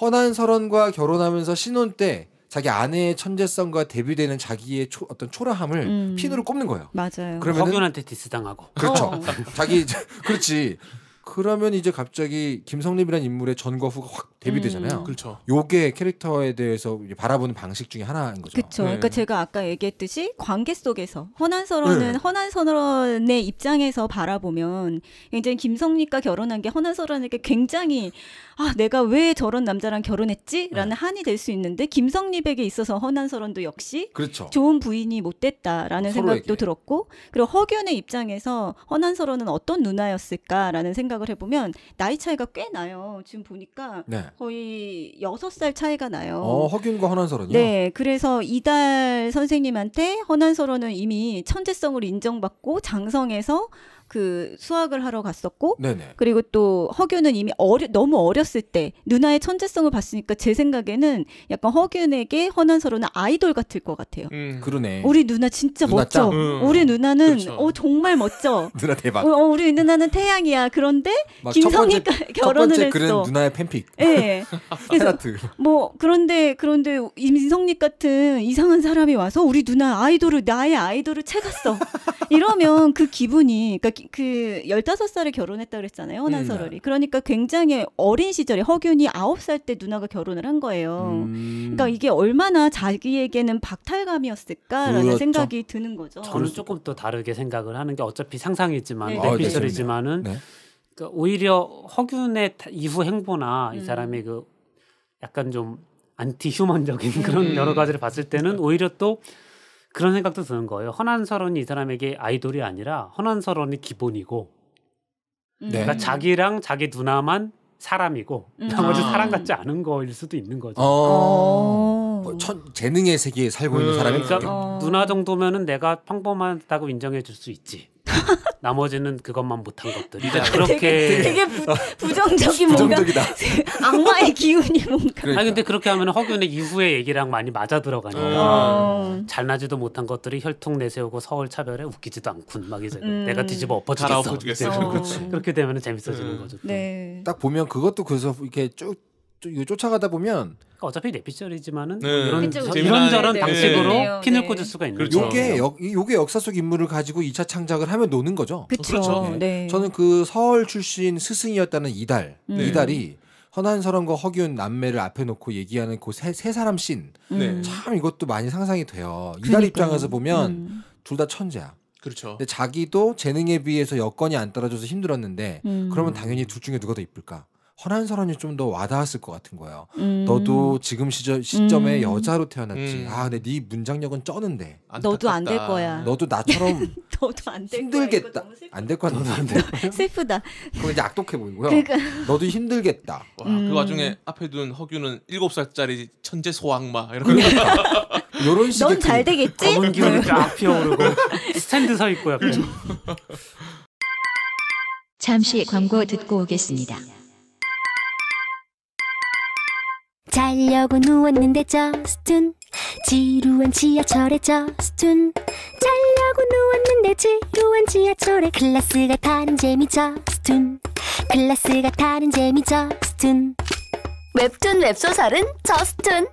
허난설원과 결혼하면서 신혼 때 자기 아내의 천재성과 대비되는 자기의 초, 어떤 초라함을 음. 핀으로 꼽는 거예요. 맞아요. 그러면 허균한테 디스당하고 그렇죠. 어. 자기 그렇지. 그러면 이제 갑자기 김성립이라는 인물의 전과 후가 확 데뷔되잖아요. 음. 그렇죠. 요게 캐릭터에 대해서 바라보는 방식 중에 하나인 거죠. 그렇죠. 네. 그러니까 제가 아까 얘기했듯이 관계 속에서 헌한설론은 네. 헌한서론의 입장에서 바라보면 굉장히 김성리과 결혼한 게헌한설론에게 굉장히 아 내가 왜 저런 남자랑 결혼했지라는 네. 한이 될 수 있는데 김성립에게 있어서 헌한설론도 역시 그렇죠. 좋은 부인이 못 됐다라는 서로에게. 생각도 들었고 그리고 허균의 입장에서 헌한설론은 어떤 누나였을까라는 생각을 해보면 나이 차이가 꽤 나요. 지금 보니까. 네. 네. 거의 6살 차이가 나요. 어, 허균과 허난설은요? 네. 그래서 이달 선생님한테 허난설은 이미 천재성을 인정받고 장성해서 그 수학을 하러 갔었고 네네. 그리고 또 허균은 이미 어려, 너무 어렸을 때 누나의 천재성을 봤으니까 제 생각에는 약간 허균에게 허난서로는 아이돌 같을 것 같아요. 음, 그러네. 우리 누나 진짜 누나 멋져. 음. 우리 누나는 그렇죠. 어 정말 멋져. 누나 대박. 어, 어, 우리 누나는 태양이야. 그런데 김성희가 결혼을 첫 번째 했어. 누나의 팬픽. 예. 네. 그래서 뭐 그런데 그런데 임성립 같은 이상한 사람이 와서 우리 누나 아이돌을 나의 아이돌을 채갔어. 이러면 그 기분이 그러니까 그 15살에 결혼했다 그랬잖아요. 호난설월이. 음. 네. 그러니까 굉장히 어린 시절에 허균이 9살 때 누나가 결혼을 한 거예요. 음. 그러니까 이게 얼마나 자기에게는 박탈감이었을까라는 그렇죠. 생각이 드는 거죠. 저는 조금 또 다르게 생각을 하는 게 어차피 상상이지만 네. 내피셜이지만은 아, 네. 네. 그러니까 오히려 허균의 이후 행보나 음. 이 사람의 그 약간 좀 안티 휴먼적인 그런 음. 여러 가지를 봤을 때는 오히려 또 그런 생각도 드는 거예요. 허난서론이 이 사람에게 아이돌이 아니라 허난서론이 기본이고 음. 네. 그러니까 자기랑 자기 누나만 사람이고 음. 나머지 아. 사람 같지 않은 거일 수도 있는 거죠. 어. 어. 뭐 천, 재능의 세계에 살고 음. 있는 사람이 그러니까 어. 누나 정도면은 내가 평범하다고 인정해 줄 수 있지. 나머지는 그것만 못한 것들. 이러 아, 그렇게 되게, 되게 부, 정적인 부정적이다. 뭔가 악마의 기운이 뭔가. 그러니까. 아 근데 그렇게 하면 허균의 이후의 얘기랑 많이 맞아 들어가니까 어. 잘나지도 못한 것들이 혈통 내세우고 서울 차별에 웃기지도 않군 막 이제 음. 내가 뒤집어 엎어주겠어. 엎어주겠어. 어. 그렇게 되면 재밌어지는 음. 거죠. 네. 딱 보면 그것도 그래서 이렇게 쭉, 쭉 쫓아가다 보면 그러니까 어차피 뇌피셜이지만은 네. 이런 네. 이런저런 네. 방식으로 네. 네. 핀을 꽂을 수가 있는 그렇죠. 거죠. 요게 역, 요게 역사 속 인물을 가지고 2차 창작을 하면 노는 거죠. 그렇죠 네. 저는 그 서울 출신 스승이었다는 이달 음. 이달이 허난설런과허균 남매를 앞에 놓고 얘기하는 그세세 사람 씬. 참 이것도 많이 상상이 돼요. 이달 그러니까요. 입장에서 보면 음. 둘다 천재야. 그렇죠. 근데 자기도 재능에 비해서 여건이 안 따라줘서 힘들었는데 음. 그러면 당연히 둘 중에 누가 더 이쁠까? 허난선언이 좀 더 와닿았을 것 같은 거예요. 음. 너도 지금 시절, 시점에 음. 여자로 태어났지. 음. 아, 근데 네 문장력은 쩌는데. 너도 안 될 거야. 너도 나처럼 너도 안될 힘들겠다. 안 될 거야. 너도 안될 슬프다. 그럼 이제 악독해 보이고요. 그러니까. 너도 힘들겠다. 와, 그 음. 와중에 앞에 둔 허균은 7살짜리 천재 소악마 이런 그러런 그러니까. 식의 넌잘 그 되겠지? 검은 기운이 쫙 피어오르고 스탠드 서 있고 약 잠시 광고 듣고 오겠습니다. 자려고 누웠는데 저스툰 지루한 지하철에 저스툰 자려고 누웠는데 지루한 지하철에 클래스가 다른 재미 저스툰 클래스가 다른 재미 저스툰 웹툰 웹소설은 저스툰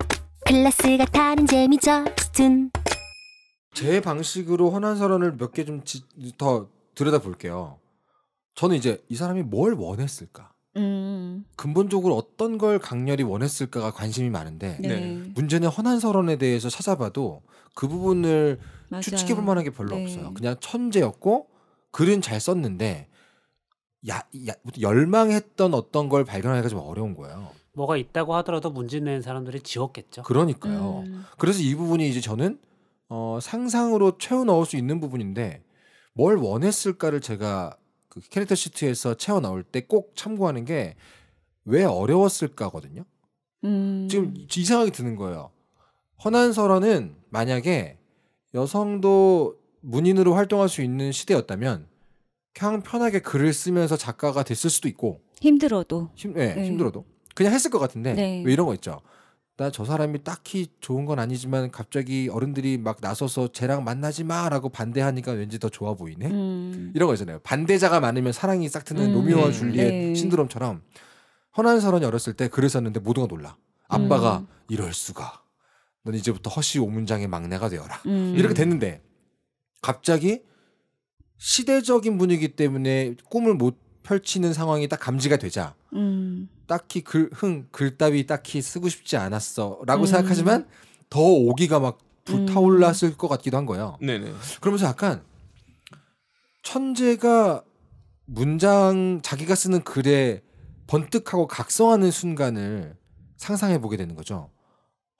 클래스가 다른 재미 저스툰 제 방식으로 허난설언을 몇 개 좀 더 들여다볼게요 저는 이제 이 사람이 뭘 원했을까 음. 근본적으로 어떤 걸 강렬히 원했을까가 관심이 많은데 네. 네. 문제는 헌한 설론에 대해서 찾아봐도 그 부분을 추측해볼 만한 게 별로 네. 없어요. 그냥 천재였고 글은 잘 썼는데 야, 야 열망했던 어떤 걸 발견하기가 좀 어려운 거예요. 뭐가 있다고 하더라도 문제낸 사람들이 지웠겠죠. 그러니까요. 음. 그래서 이 부분이 이제 저는 어, 상상으로 채워 넣을 수 있는 부분인데 뭘 원했을까를 제가 그 캐릭터 시트에서 채워 나올 때 꼭 참고하는 게 왜 어려웠을까거든요. 음. 지금 이상하게 드는 거예요. 허난설화는 만약에 여성도 문인으로 활동할 수 있는 시대였다면 그냥 편하게 글을 쓰면서 작가가 됐을 수도 있고 힘들어도 힘, 네, 네. 힘들어도 그냥 했을 것 같은데 네. 왜 이런 거 있죠. 나저 사람이 딱히 좋은 건 아니지만 갑자기 어른들이 막 나서서 쟤랑 만나지 마라고 반대하니까 왠지 더 좋아 보이네. 음. 이런 거 있잖아요. 반대자가 많으면 사랑이 싹 트는 음. 로미오와 네. 줄리엣 네. 신드롬처럼 허난설언이 어렸을 때 글을 썼는데 모두가 놀라. 아빠가 음. 이럴 수가. 넌 이제부터 허시 오문장의 막내가 되어라. 음. 이렇게 됐는데 갑자기 시대적인 분위기 때문에 꿈을 못 펼치는 상황이 딱 감지가 되자 음. 딱히 글, 흥, 글 따위 딱히 쓰고 싶지 않았어. 라고 음. 생각하지만 더 오기가 막 불타올랐을 음. 것 같기도 한 거예요. 네네. 그러면서 약간 천재가 문장, 자기가 쓰는 글에 번뜩하고 각성하는 순간을 상상해 보게 되는 거죠.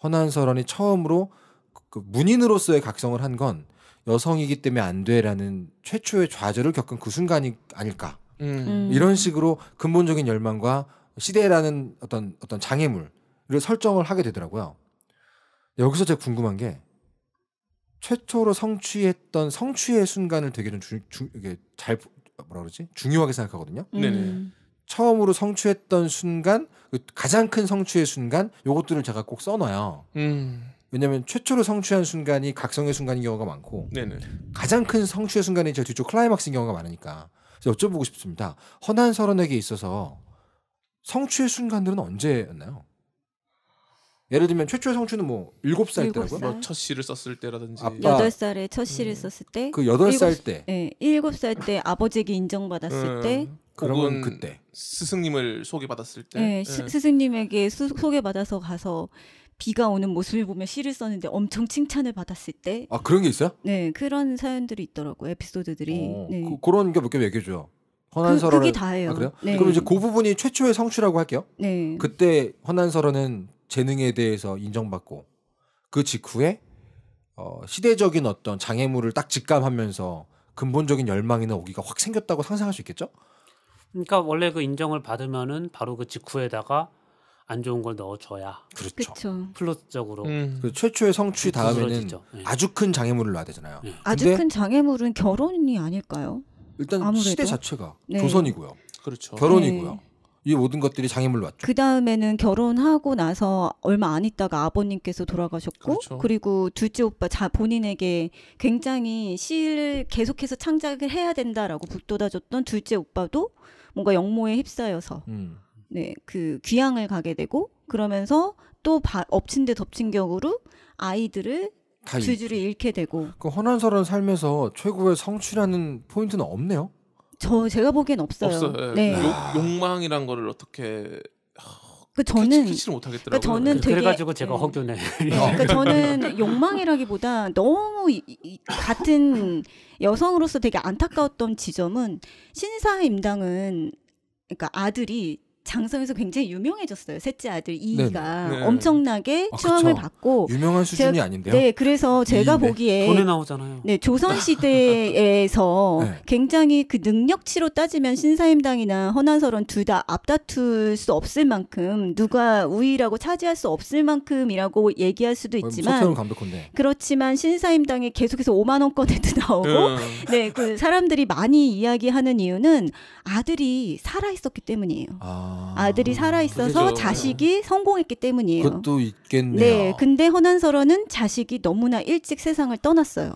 허난설언이 처음으로 그, 그 문인으로서의 각성을 한 건 여성이기 때문에 안 돼라는 최초의 좌절을 겪은 그 순간이 아닐까. 음. 음. 이런 식으로 근본적인 열망과 시대라는 어떤 어떤 장애물을 설정을 하게 되더라고요. 여기서 제가 궁금한 게 최초로 성취했던 성취의 순간을 되게 좀 주, 주, 이게 잘 뭐라 그러지 중요하게 생각하거든요. 음. 처음으로 성취했던 순간 그 가장 큰 성취의 순간 요것들을 제가 꼭 써놔요. 음. 왜냐하면 최초로 성취한 순간이 각성의 순간인 경우가 많고 네네. 가장 큰 성취의 순간이 제 뒤쪽 클라이막스인 경우가 많으니까 그래서 여쭤보고 싶습니다. 헌한 서론에게 있어서 성추의 순간들은 언제였나요? 예를 들면 최초의 성추는뭐 일곱 살 때라고요? 뭐첫 시를 썼을 때라든지 여덟 살에 첫 시를 음. 썼을 때, 그 여덟 살 때, 네, 일곱 살때 아버지에게 인정받았을 음. 때, 그러면 그때 스승님을 소개받았을 때, 네, 시, 네. 스승님에게 수, 소개받아서 가서 비가 오는 모습을 보면 시를 썼는데 엄청 칭찬을 받았을 때, 아 그런 게 있어요? 네, 그런 사연들이 있더라고요 에피소드들이. 어, 네. 그, 런게 몇 개 얘기해 줘요. 헌한설언 그, 게 다예요. 아, 그래요? 네. 그럼 이제 그 부분이 최초의 성취라고 할게요. 네. 그때 헌한설언은 재능에 대해서 인정받고 그 직후에 어, 시대적인 어떤 장애물을 딱 직감하면서 근본적인 열망이나 오기가 확 생겼다고 상상할 수 있겠죠? 그러니까 원래 그 인정을 받으면은 바로 그 직후에다가 안 좋은 걸 넣어줘야 그렇죠. 그쵸. 플롯적으로 음. 그 최초의 성취 다음에는 네. 아주 큰 장애물을 놔야 되잖아요. 네. 아주 큰 장애물은 결혼이 아닐까요? 일단 아무래도. 시대 자체가 네. 조선이고요. 그렇죠. 결혼이고요. 네. 이 모든 것들이 장애물 로 왔죠. 그 다음에는 결혼하고 나서 얼마 안 있다가 아버님께서 돌아가셨고, 그렇죠. 그리고 둘째 오빠 자 본인에게 굉장히 시를 계속해서 창작을 해야 된다라고 북돋아줬던 둘째 오빠도 뭔가 영모에 휩싸여서 음. 네그 귀향을 가게 되고 그러면서 또 바, 엎친 데 덮친 격으로 아이들을 다두 줄을 잃게 되고. 그 허난스러운 삶에서 최고의 성취라는 포인트는 없네요. 저 제가 보기엔 없어요. 없어요. 네. 네. 욕, 욕망이란 거를 어떻게 그 저는 그러니까 저는 되게 그래가지고 제가 허균해. 네. 네. 그러니까 저는 욕망이라기보다 너무 이, 이, 같은 여성으로서 되게 안타까웠던 지점은 신사임당은 그러니까 아들이 장성에서 굉장히 유명해졌어요. 셋째 아들 이이가 네. 엄청나게 아, 추앙을 받고 유명한 수준이 제가, 아닌데요. 네, 그래서 제가 이인데. 보기에 돈에 나오잖아요. 네, 조선 시대에서 네. 굉장히 그 능력치로 따지면 신사임당이나 허난설원 둘다 앞다툴 수 없을 만큼 누가 우위라고 차지할 수 없을 만큼이라고 얘기할 수도 있지만 그렇지만 신사임당이 계속해서 5만 원권에도 나오고 네. 네, 그 사람들이 많이 이야기하는 이유는 아들이 살아 있었기 때문이에요. 아. 아, 들이 음, 살아 있어서 자식이 네. 성공했기 때문이에요. 그것도 있겠네요. 네, 근데 호난설어는 자식이 너무나 일찍 세상을 떠났어요.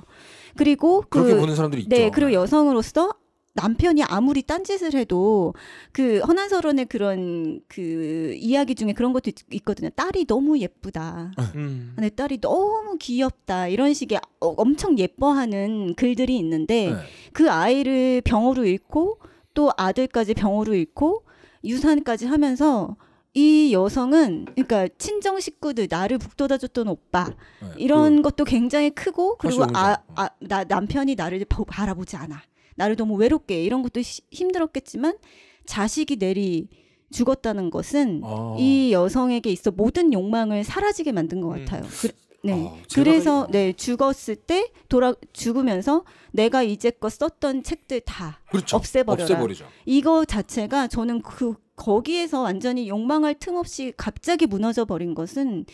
그리고 그, 렇게 보는 사람들이 네, 있죠. 네, 그리고 여성으로서 남편이 아무리 딴짓을 해도 그 허난설원의 그런 그 이야기 중에 그런 것도 있, 거든요 딸이 너무 예쁘다. 음. 내 아, 딸이 너무 귀엽다. 이런 식의 어, 엄청 예뻐하는 글들이 있는데 네. 그 아이를 병으로 잃고 또 아들까지 병으로 잃고 유산까지 하면서 이 여성은 그러니까 친정 식구들 나를 북돋아줬던 오빠 네, 이런 그, 것도 굉장히 크고 그리고 아, 어. 아, 나, 남편이 나를 보, 바라보지 않아 나를 너무 외롭게 이런 것도 시, 힘들었겠지만 자식이 내리 죽었다는 것은 아. 이 여성에게 있어 모든 욕망을 사라지게 만든 것 같아요. 음. 그, 네. 아, 그래서 네 죽었을 때 돌아 죽으면서 내가 이제껏 썼던 책들 다 그렇죠. 없애버려라. 없애버리죠. 이거 자체가 저는 그 거기에서 완전히 욕망할 틈 없이 갑자기 무너져 버린 것은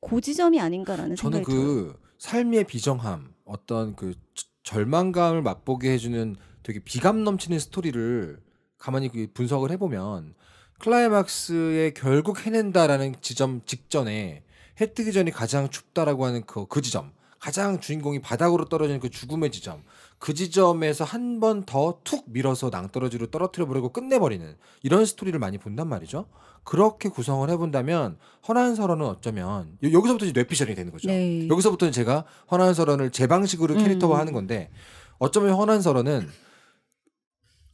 고지점이 그 아닌가라는 저는 생각이 그 들어요. 삶의 비정함, 어떤 그 절망감을 맛보게 해주는 되게 비감 넘치는 스토리를 가만히 그 분석을 해보면 클라이막스에 결국 해낸다라는 지점 직전에 해 뜨기 전이 가장 춥다라고 하는 그, 그 지점 가장 주인공이 바닥으로 떨어지는 그 죽음의 지점 그 지점에서 한 번 더 툭 밀어서 낭떠러지로 떨어뜨려 버리고 끝내버리는 이런 스토리를 많이 본단 말이죠. 그렇게 구성을 해본다면 허난설서은 어쩌면 여, 기서부터 이제 뇌피셜이 되는 거죠. 네. 여기서부터는 제가 허난설서을제 방식으로 음. 캐릭터화하는 건데 어쩌면 허난설서은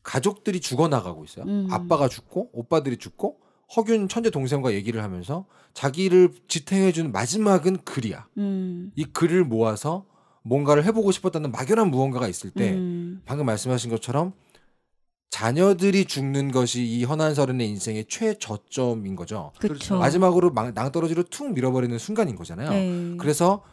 가족들이 죽어나가고 있어요. 음. 아빠가 죽고 오빠들이 죽고 허균 천재 동생과 얘기를 하면서 자기를 지탱해준 마지막은 글이야. 음. 이 글을 모아서 뭔가를 해보고 싶었다는 막연한 무언가가 있을 때 음. 방금 말씀하신 것처럼 자녀들이 죽는 것이 이현한설른의 인생의 최저점인 거죠. 그쵸. 마지막으로 낭떠러지로 퉁 밀어버리는 순간인 거잖아요. 에이. 네. 그래서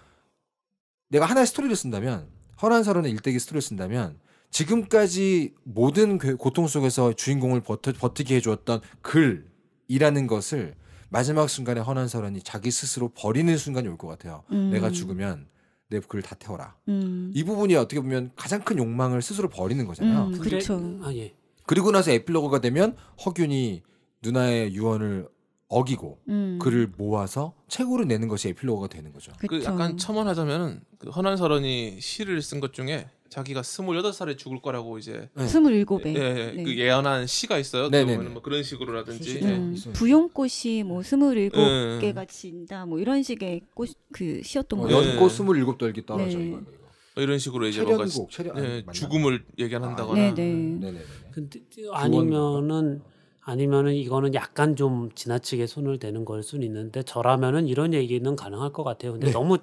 내가 하나의 스토리를 쓴다면 허한설른의 일대기 스토리를 쓴다면 지금까지 모든 고통 속에서 주인공을 버티, 버티게 해주었던 글 이라는 것을 마지막 순간에 허난설언이 자기 스스로 버리는 순간이 올 것 같아요. 음. 내가 죽으면 내 그를 다 태워라. 음. 이 부분이 어떻게 보면 가장 큰 욕망을 스스로 버리는 거잖아요. 음, 그렇죠. 아, 예. 그리고 나서 에필로그가 되면 허균이 누나의 유언을 어기고 음. 글을 모아서 책으로 내는 것이 에필로그가 되는 거죠. 그쵸. 그 약간 첨언하자면 그 허난설언이 시를 쓴 것 중에 자기가 2 8 살에 죽을 거라고 이제 네. 스물일에 예, 예, 예. 네. 그 예언한 시가 있어요. 보면 네, 뭐, 뭐 그런 식으로라든지 음, 부용꽃이 뭐2 7 개가 진다 뭐 이런 식의 꽃 그 시였던 어, 거예요. 어, 연꽃 스물일곱 돌기 떨어져 네. 이거. 뭐 이런 식으로 이제 체련곡, 뭔가 체련, 예, 죽음을 얘기한다거나. 아, 네네. 음, 근데 아니면은 아니면은 이거는 약간 좀 지나치게 손을 대는 걸 수는 있는데 저라면은 이런 얘기는 가능할 것 같아요. 근데 네. 너무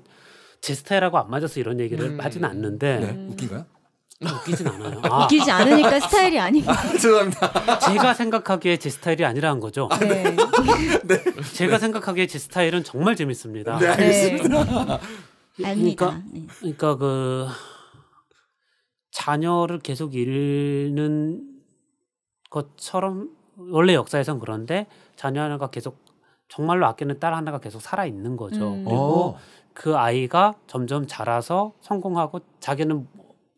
제 스타일하고 안 맞아서 이런 얘기를 음. 하진 않는데 네. 웃긴가요? 음, 웃기진 않아요. 아. 웃기지 않으니까 아. 스타일이 아닌 거 아, 죄송합니다. 제가 생각하기에 제 스타일이 아니라는 거죠. 아, 네. 네. 네. 제가 네. 생각하기에 제 스타일은 정말 재밌습니다. 네, 알겠습니다. 네. 그러니까, 그러니까 그 자녀를 계속 잃는 것처럼 원래 역사에선 그런데 자녀 하나가 계속 정말로 아끼는 딸 하나가 계속 살아 있는 거죠. 음. 그리고 오. 어. 그 아이가 점점 자라서 성공하고 자기는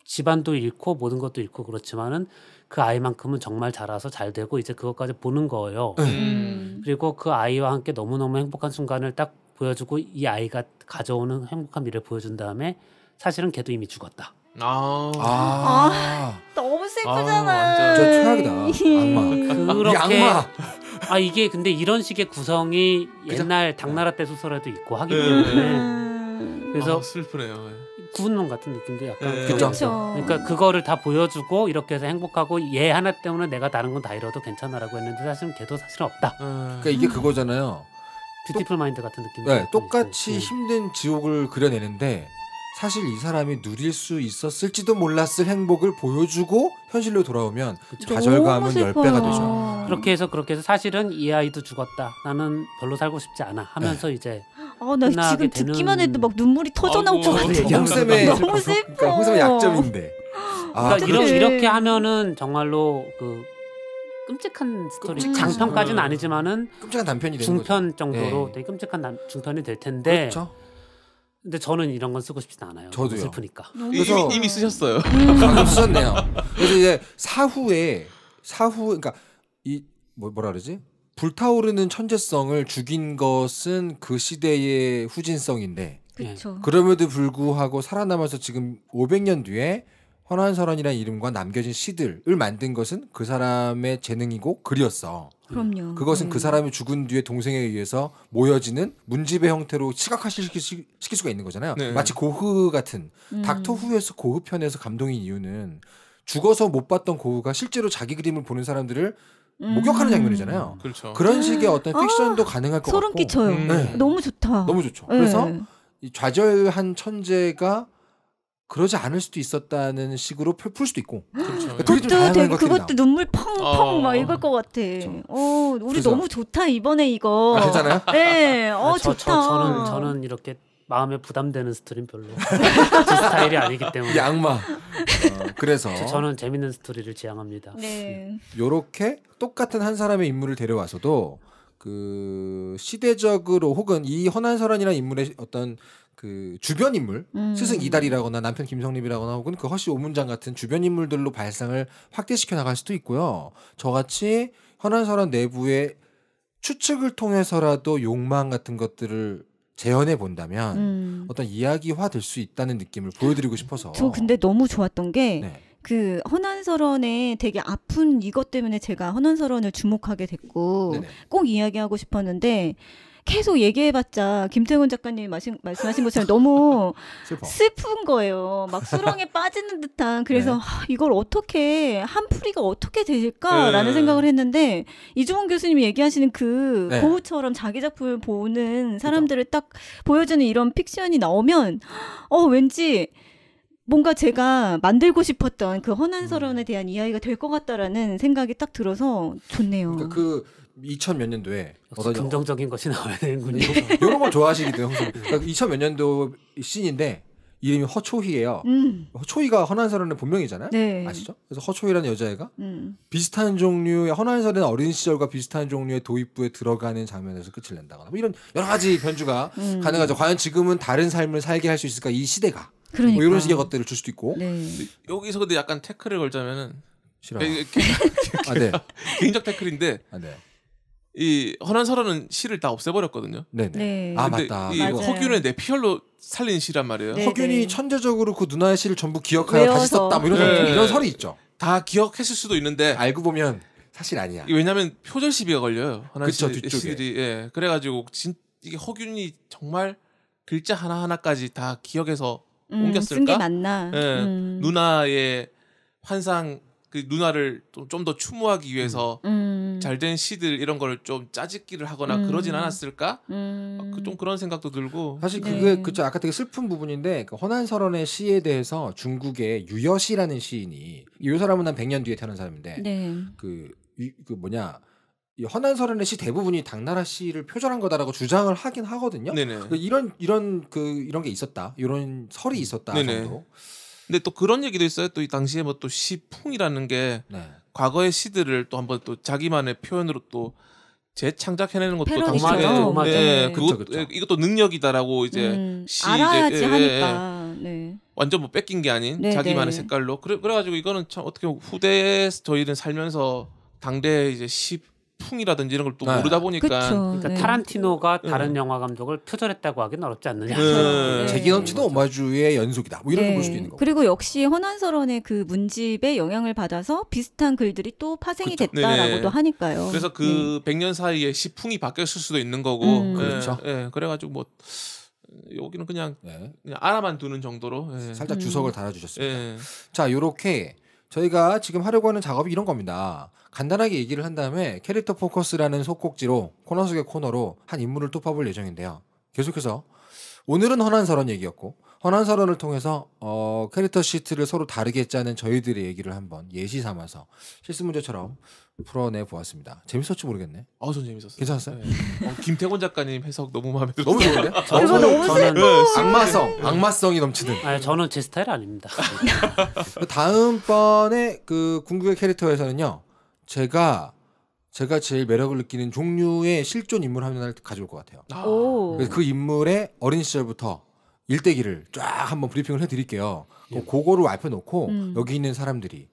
집안도 잃고 모든 것도 잃고 그렇지만은 그 아이만큼은 정말 자라서 잘 되고 이제 그것까지 보는 거예요. 네. 음. 음. 그리고 그 아이와 함께 너무너무 행복한 순간을 딱 보여주고 이 아이가 가져오는 행복한 미래를 보여준 다음에 사실은 걔도 이미 죽었다. 아, 아, 아 너무 슬프잖아. 아, 최악이다. 악마. 음. 그렇게 아 이게 근데 이런 식의 구성이 그쵸? 옛날 당나라 때 소설에도 있고 하기 때문에. 네. 그래서 아, 슬프네요. 예. 구운놈 같은 느낌도 약간 네. 그렇죠. 그러니까 그거를 다 보여주고 이렇게 해서 행복하고 얘 하나 때문에 내가 다른 건다 잃어도 괜찮아라고 했는데 사실은 걔도 사실은 없다. 예. 그러니까 이게 그거잖아요. 뷰티풀 마인드 같은 느낌. 네, 똑같이 있어 힘든 지옥을 그려내는데 사실 이 사람이 누릴 수 있었을지도 몰랐을 행복을 보여주고 현실로 돌아오면 그쵸. 좌절감은 그 10배가 되죠. 그렇게 해서 그렇게 해서 사실은 이 아이도 죽었다. 나는 별로 살고 싶지 않아 하면서 네. 이제 아나 어, 지금 되 듣기만 해도 막 눈물이 터져 나올 것 같아. 홍쌤의 너무 슬퍼. 그러니까 홍쌤 약점인데. 아, 그러니까 이렇게, 이렇게 하면은 정말로 그 끔찍한 스토리 끔 장편까지는 아니지만은 끔찍한 단편이 되는 중편 거죠. 정도로 네. 되게 끔찍한 난, 중편이 될 텐데 그렇죠? 근데 저는 이런 건 쓰고 싶진 않아요. 저도 슬프니까. 그래서 이미, 이미 쓰셨어요. 음. 아, 방금 쓰셨네요. 그래서 이제 사후에 사후 그러니까 이 뭐, 뭐라 그러지? 불타오르는 천재성을 죽인 것은 그 시대의 후진성인데 그쵸. 예. 그럼에도 불구하고 살아남아서 지금 500년 뒤에 헌한설언이라는 이름과 남겨진 시들을 만든 것은 그 사람의 재능이고 글이었어. 그럼요. 음. 그것은 음. 그 네. 사람이 죽은 뒤에 동생에 의해서 모여지는 문집의 형태로 시각화시킬 시킬 수가 있는 거잖아요. 네. 마치 고흐 같은 음. 닥터 후에서 고흐 편에서 감동인 이유는 죽어서 못 봤던 고흐가 실제로 자기 그림을 보는 사람들을 음. 목욕하는 장면이잖아요. 그렇죠. 그런 음. 식의 어떤 아, 픽션도 아, 가능할 것 소름 같고. 소름 끼쳐요. 음. 네. 너무 좋다. 너무 좋죠. 네. 그래서 이 좌절한 천재가 그러지 않을 수도 있었다는 식으로 풀, 수도 있고. 그렇죠. 그러니까 그것도 되게 그것도 눈물 펑펑 어. 막 읽을 것 같아. 그렇죠. 어, 우리 그래서. 너무 좋다 이번에 이거. 아, 괜찮아요? 네, 아, 어 저, 좋다. 저, 저는 저는 이렇게 마음에 부담되는 스토리는 별로 제 스타일이 아니기 때문에 양마. 어, 그래서 저는 재밌는 스토리를 지향합니다. 네. 요렇게 똑같은 한 사람의 인물을 데려와서도 그 시대적으로 혹은 이 허난설한이라는 인물의 어떤 그 주변 인물 음. 스승 이달이라거나 남편 김성립이라거나 혹은 그 허씨 오문장 같은 주변 인물들로 발상을 확대시켜 나갈 수도 있고요. 저같이 허난설한 내부의 추측을 통해서라도 욕망 같은 것들을 재현해 본다면 음. 어떤 이야기화 될 수 있다는 느낌을 보여드리고 싶어서. 저 근데 너무 좋았던 게. 네. 그 헌안설원에 되게 아픈 이것 때문에 제가 헌안설원을 주목하게 됐고 네네. 꼭 이야기하고 싶었는데 계속 얘기해봤자 김태훈 작가님 마신, 말씀하신 것처럼 너무 슬픈 거예요. 막 수렁에 빠지는 듯한 그래서 네. 이걸 어떻게 한풀이가 어떻게 되실까라는 네. 생각을 했는데 이종훈 교수님이 얘기하시는 그 네. 고우처럼 자기 작품을 보는 사람들을 딱 보여주는 이런 픽션이 나오면 어 왠지 뭔가 제가 만들고 싶었던 그 허난서론에 음. 대한 이야기가 될 것 같다라는 생각이 딱 들어서 좋네요. 그러니까 그 2000몇 년도에 긍정적인 것이 나와야 되는군요. 이런 네, 걸 좋아하시기도 해요. 그러니까 2000몇 년도 씬인데 이름이 허초희예요. 음. 허초희가 허난설는 본명이잖아요. 네. 아시죠? 그래서 허초희라는 여자애가 음. 비슷한 종류의 허난설는 어린 시절과 비슷한 종류의 도입부에 들어가는 장면에서 끝을 낸다거나 뭐 이런 여러 가지 변주가 음. 가능하죠. 과연 지금은 다른 삶을 살게 할 수 있을까 이 시대가 그러니까. 뭐 이런 식의 것들을 줄 수도 있고 네. 여기서 근데 약간 태클을 걸자면은 싫어. 예, 예, 예, 아, 네. 개인적 태클인데 아, 네. 이 허난 설화는 시를 다 없애버렸거든요. 네네. 네. 네. 아 맞다. 이 허균의 내 피혈로 살린 시란 말이에요. 네네. 허균이 네. 천재적으로 그 누나의 시를 전부 기억하여 외워서. 다시 썼다. 뭐 이런 네. 이런 설이 있죠. 다 기억했을 수도 있는데 알고 보면 사실 아니야. 왜냐하면 표절 시비가 걸려요. 허난 그쵸, 시, 시들이 예. 그래가지고 진 이게 허균이 정말 글자 하나 하나까지 다 기억해서 음, 옮겼을까? 쓴게 맞나? 예. 음. 누나의 환상 그 누나를 좀 더 추모하기 위해서 음. 음. 잘된 시들 이런 걸 좀 짜집기를 하거나 음. 그러진 않았을까? 음. 아, 그 좀 그런 생각도 들고 사실 네. 그게 네. 그쵸 아까 되게 슬픈 부분인데 그 허난설원의 시에 대해서 중국의 유여시라는 시인이 이 사람은 한 100년 뒤에 태어난 사람인데 네. 그, 이, 그 뭐냐 이 허난설현의 시 대부분이 당나라 시를 표절한 거다라고 주장을 하긴 하거든요. 네네. 그러니까 이런 이런 그 이런 게 있었다. 이런 설이 있었다 네네. 정도. 근데 또 그런 얘기도 있어요. 또 이 당시에 뭐 또 시풍이라는 게 네. 과거의 시들을 또 한번 또 자기만의 표현으로 또 재창작해내는 것도 당시에 예, 예, 네, 네. 그것, 그 이것도 능력이다라고 이제 음, 시 알아야지 이제, 예, 하니까 예, 네. 완전 뭐 뺏긴 게 아닌 네, 자기만의 네. 색깔로 그래 그래가지고 이거는 참 어떻게 보면 후대에 저희는 살면서 당대 이제 시 풍이라든지 이런 걸또 네. 모르다 보니까 그러니까 네. 타란티노가 네. 다른 영화 감독을 표절했다고 하기는 어렵지 않느냐. 네. 재기 넘치는 오마주의 연속이다. 뭐이렇걸볼 수도 있는 거고. 그리고 역시 허난설원의 그 문집에 영향을 받아서 비슷한 글들이 또 파생이 그쵸. 됐다라고도 하니까요. 그래서 그 100년 사이에 시풍이 바뀌었을 수도 있는 거고. 음. 네. 그렇죠. 예. 그래가지고 뭐 여기는 그냥, 그냥 알아만 두는 정도로 예. 살짝 주석을 달아주셨습니다. 자, 요렇게 저희가 지금 하려고 하는 작업이 이런 겁니다. 간단하게 얘기를 한 다음에 캐릭터 포커스라는 속곡지로 코너 속의 코너로 한 인물을 또 뽑을 예정인데요. 계속해서 오늘은 헌한설언 얘기였고 헌한설언을 통해서 어, 캐릭터 시트를 서로 다르게 짜는 저희들의 얘기를 한번 예시 삼아서 실습 문제처럼 풀어내 보았습니다. 재밌었지 모르겠네. 아, 전 재밌었어요. 괜찮았어요? 네. 어, 김태곤 작가님 해석 너무 마음에 들었어요. 너무 좋은데? 저, 저, 너무 저는 네, 악마성, 악마성이 넘치는. 아, 저는 제 스타일 아닙니다. 다음번에 그 궁극의 캐릭터에서는요. 제가 제가 제일 매력을 느끼는 종류의 실존 인물 하나를 가져올 것 같아요. 아. 오. 그 인물의 어린 시절부터 일대기를 쫙 한번 브리핑을 해드릴게요. 예. 그거를 앞에 놓고 음. 여기 있는 사람들이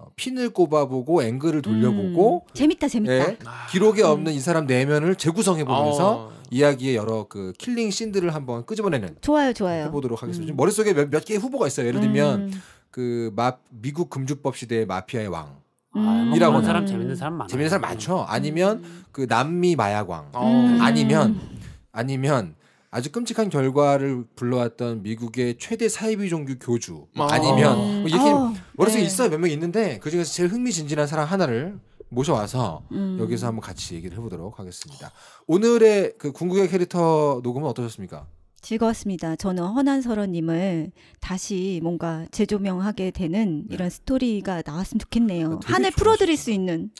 어, 핀을 꼽아보고 앵글을 돌려보고 음. 재밌다 재밌다 네, 기록에 없는 이 사람 내면을 재구성해 보면서 어. 이야기의 여러 그 킬링 신들을 한번 끄집어내는 좋아요 좋아요 해보도록 하겠습니다 음. 머릿속에 몇, 몇 개의 후보가 있어요 예를 들면 음. 그 마, 미국 금주법 시대의 마피아의 왕 음. 아, 뭐 이라고 사람 재밌는 사람 많아 재밌는 사람 많죠 아니면 음. 그 남미 마약왕 어. 아니면 아니면 아주 끔찍한 결과를 불러왔던 미국의 최대 사이비 종교 교주 아~ 아니면 아. 뭐 이렇게 아, 머릿속에 네. 있어요 몇명 있는데 그 중에서 제일 흥미진진한 사람 하나를 모셔와서 음. 여기서 한번 같이 얘기를 해보도록 하겠습니다. 오늘의 그 궁극의 캐릭터 녹음은 어떠셨습니까? 즐거웠습니다. 저는 허난설원님을 다시 뭔가 재조명하게 되는 네. 이런 스토리가 나왔으면 좋겠네요. 아, 한을 풀어드릴 수 있는.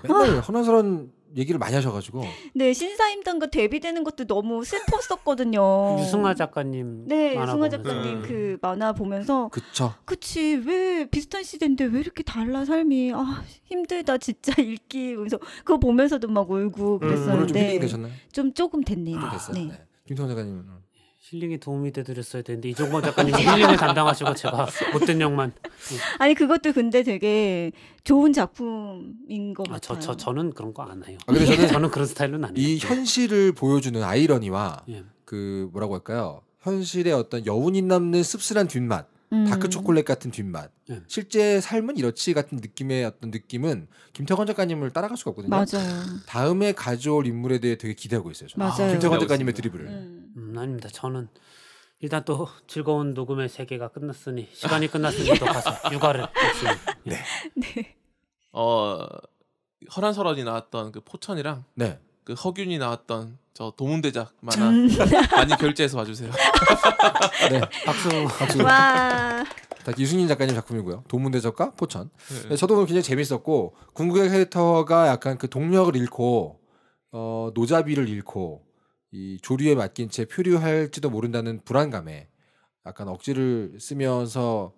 그러니까 맨날 아. 허난설원 얘기를 많이 하셔가지고. 네, 신사임당과 대비되는 것도 너무 슬펐었거든요. 그 유승화 작가님. 네, 유승화 작가님 음. 그 만화 보면서. 그쵸. 그치, 왜 비슷한 시대인데 왜 이렇게 달라 삶이. 아, 힘들다, 진짜 읽기. 그래서 그거 보면서도 막 울고 음, 그랬었는데. 음, 좀힐이 되셨나요? 좀 조금 됐네요. 아, 됐어요. 네. 네. 김태원 작가님은. 힐링에 도움이 되드렸어야 되는데 이종건 작가님 힐링을 담당하시고 제가 못된 역만. 음. 아니 그것도 근데 되게 좋은 작품인 것 아, 같아요. 저, 저는 그런 거 안 해요. 아, 근데 저는, 저는 그런 스타일은 아니에요. 이 네. 현실을 보여주는 아이러니와 예. 그 뭐라고 할까요? 현실의 어떤 여운이 남는 씁쓸한 뒷맛, 다크 음. 초콜릿 같은 뒷맛, 예. 실제 삶은 이렇지 같은 느낌의 어떤 느낌은 김태건 작가님을 따라갈 수가 없거든요. 맞아요. 다음에 가져올 인물에 대해 되게 기대하고 있어요. 저는. 맞아요. 김태건 작가님의 드리블을. 음. 아닙니다. 저는 일단 또 즐거운 녹음의 세계가 끝났으니 시간이 끝났으니 또 가서 육아를 열심히. 예. 네. 네. 어 허란설원이 나왔던 그 포천이랑 네. 그 허균이 나왔던 저 도문대작 만화 많이 결제해서 봐주세요. 네, 박수. 박수. 와. 다 이순신 작가님 작품이고요. 도문대작가 포천. 네. 네. 저도 오늘 굉장히 재밌었고 궁극의 캐릭터가 약간 그 동력을 잃고 어, 노자비를 잃고 이 조류에 맡긴 채 표류할지도 모른다는 불안감에 약간 억지를 쓰면서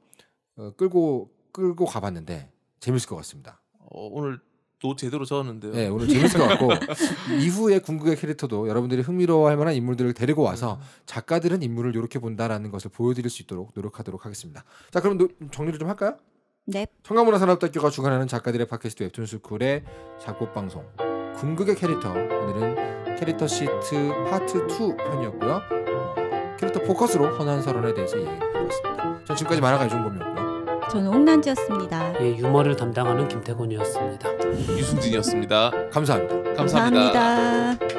어, 끌고 끌고 가봤는데 재밌을 것 같습니다. 어, 오늘 또 제대로 저었는데요. 네, 오늘 재밌을 것 같고 이후에 궁극의 캐릭터도 여러분들이 흥미로워할 만한 인물들을 데리고 와서 음. 작가들은 인물을 이렇게 본다라는 것을 보여드릴 수 있도록 노력하도록 하겠습니다. 자, 그럼 노, 정리를 좀 할까요? 네. 청강문화산업대학교가 주관하는 작가들의 팟캐스트 웹툰 스쿨의 작곡 방송 궁극의 캐릭터 오늘은 캐릭터 시트 파트 2 편이었고요. 캐릭터 포커스로 허난설언에 대해서 이기해봤습니다전 지금까지 만화가 이종범이었고요. 저는 옥난지였습니다. 예, 유머를 담당하는 김태곤이었습니다. 이순진이었습니다. 감사합니다. 감사합니다. 감사합니다.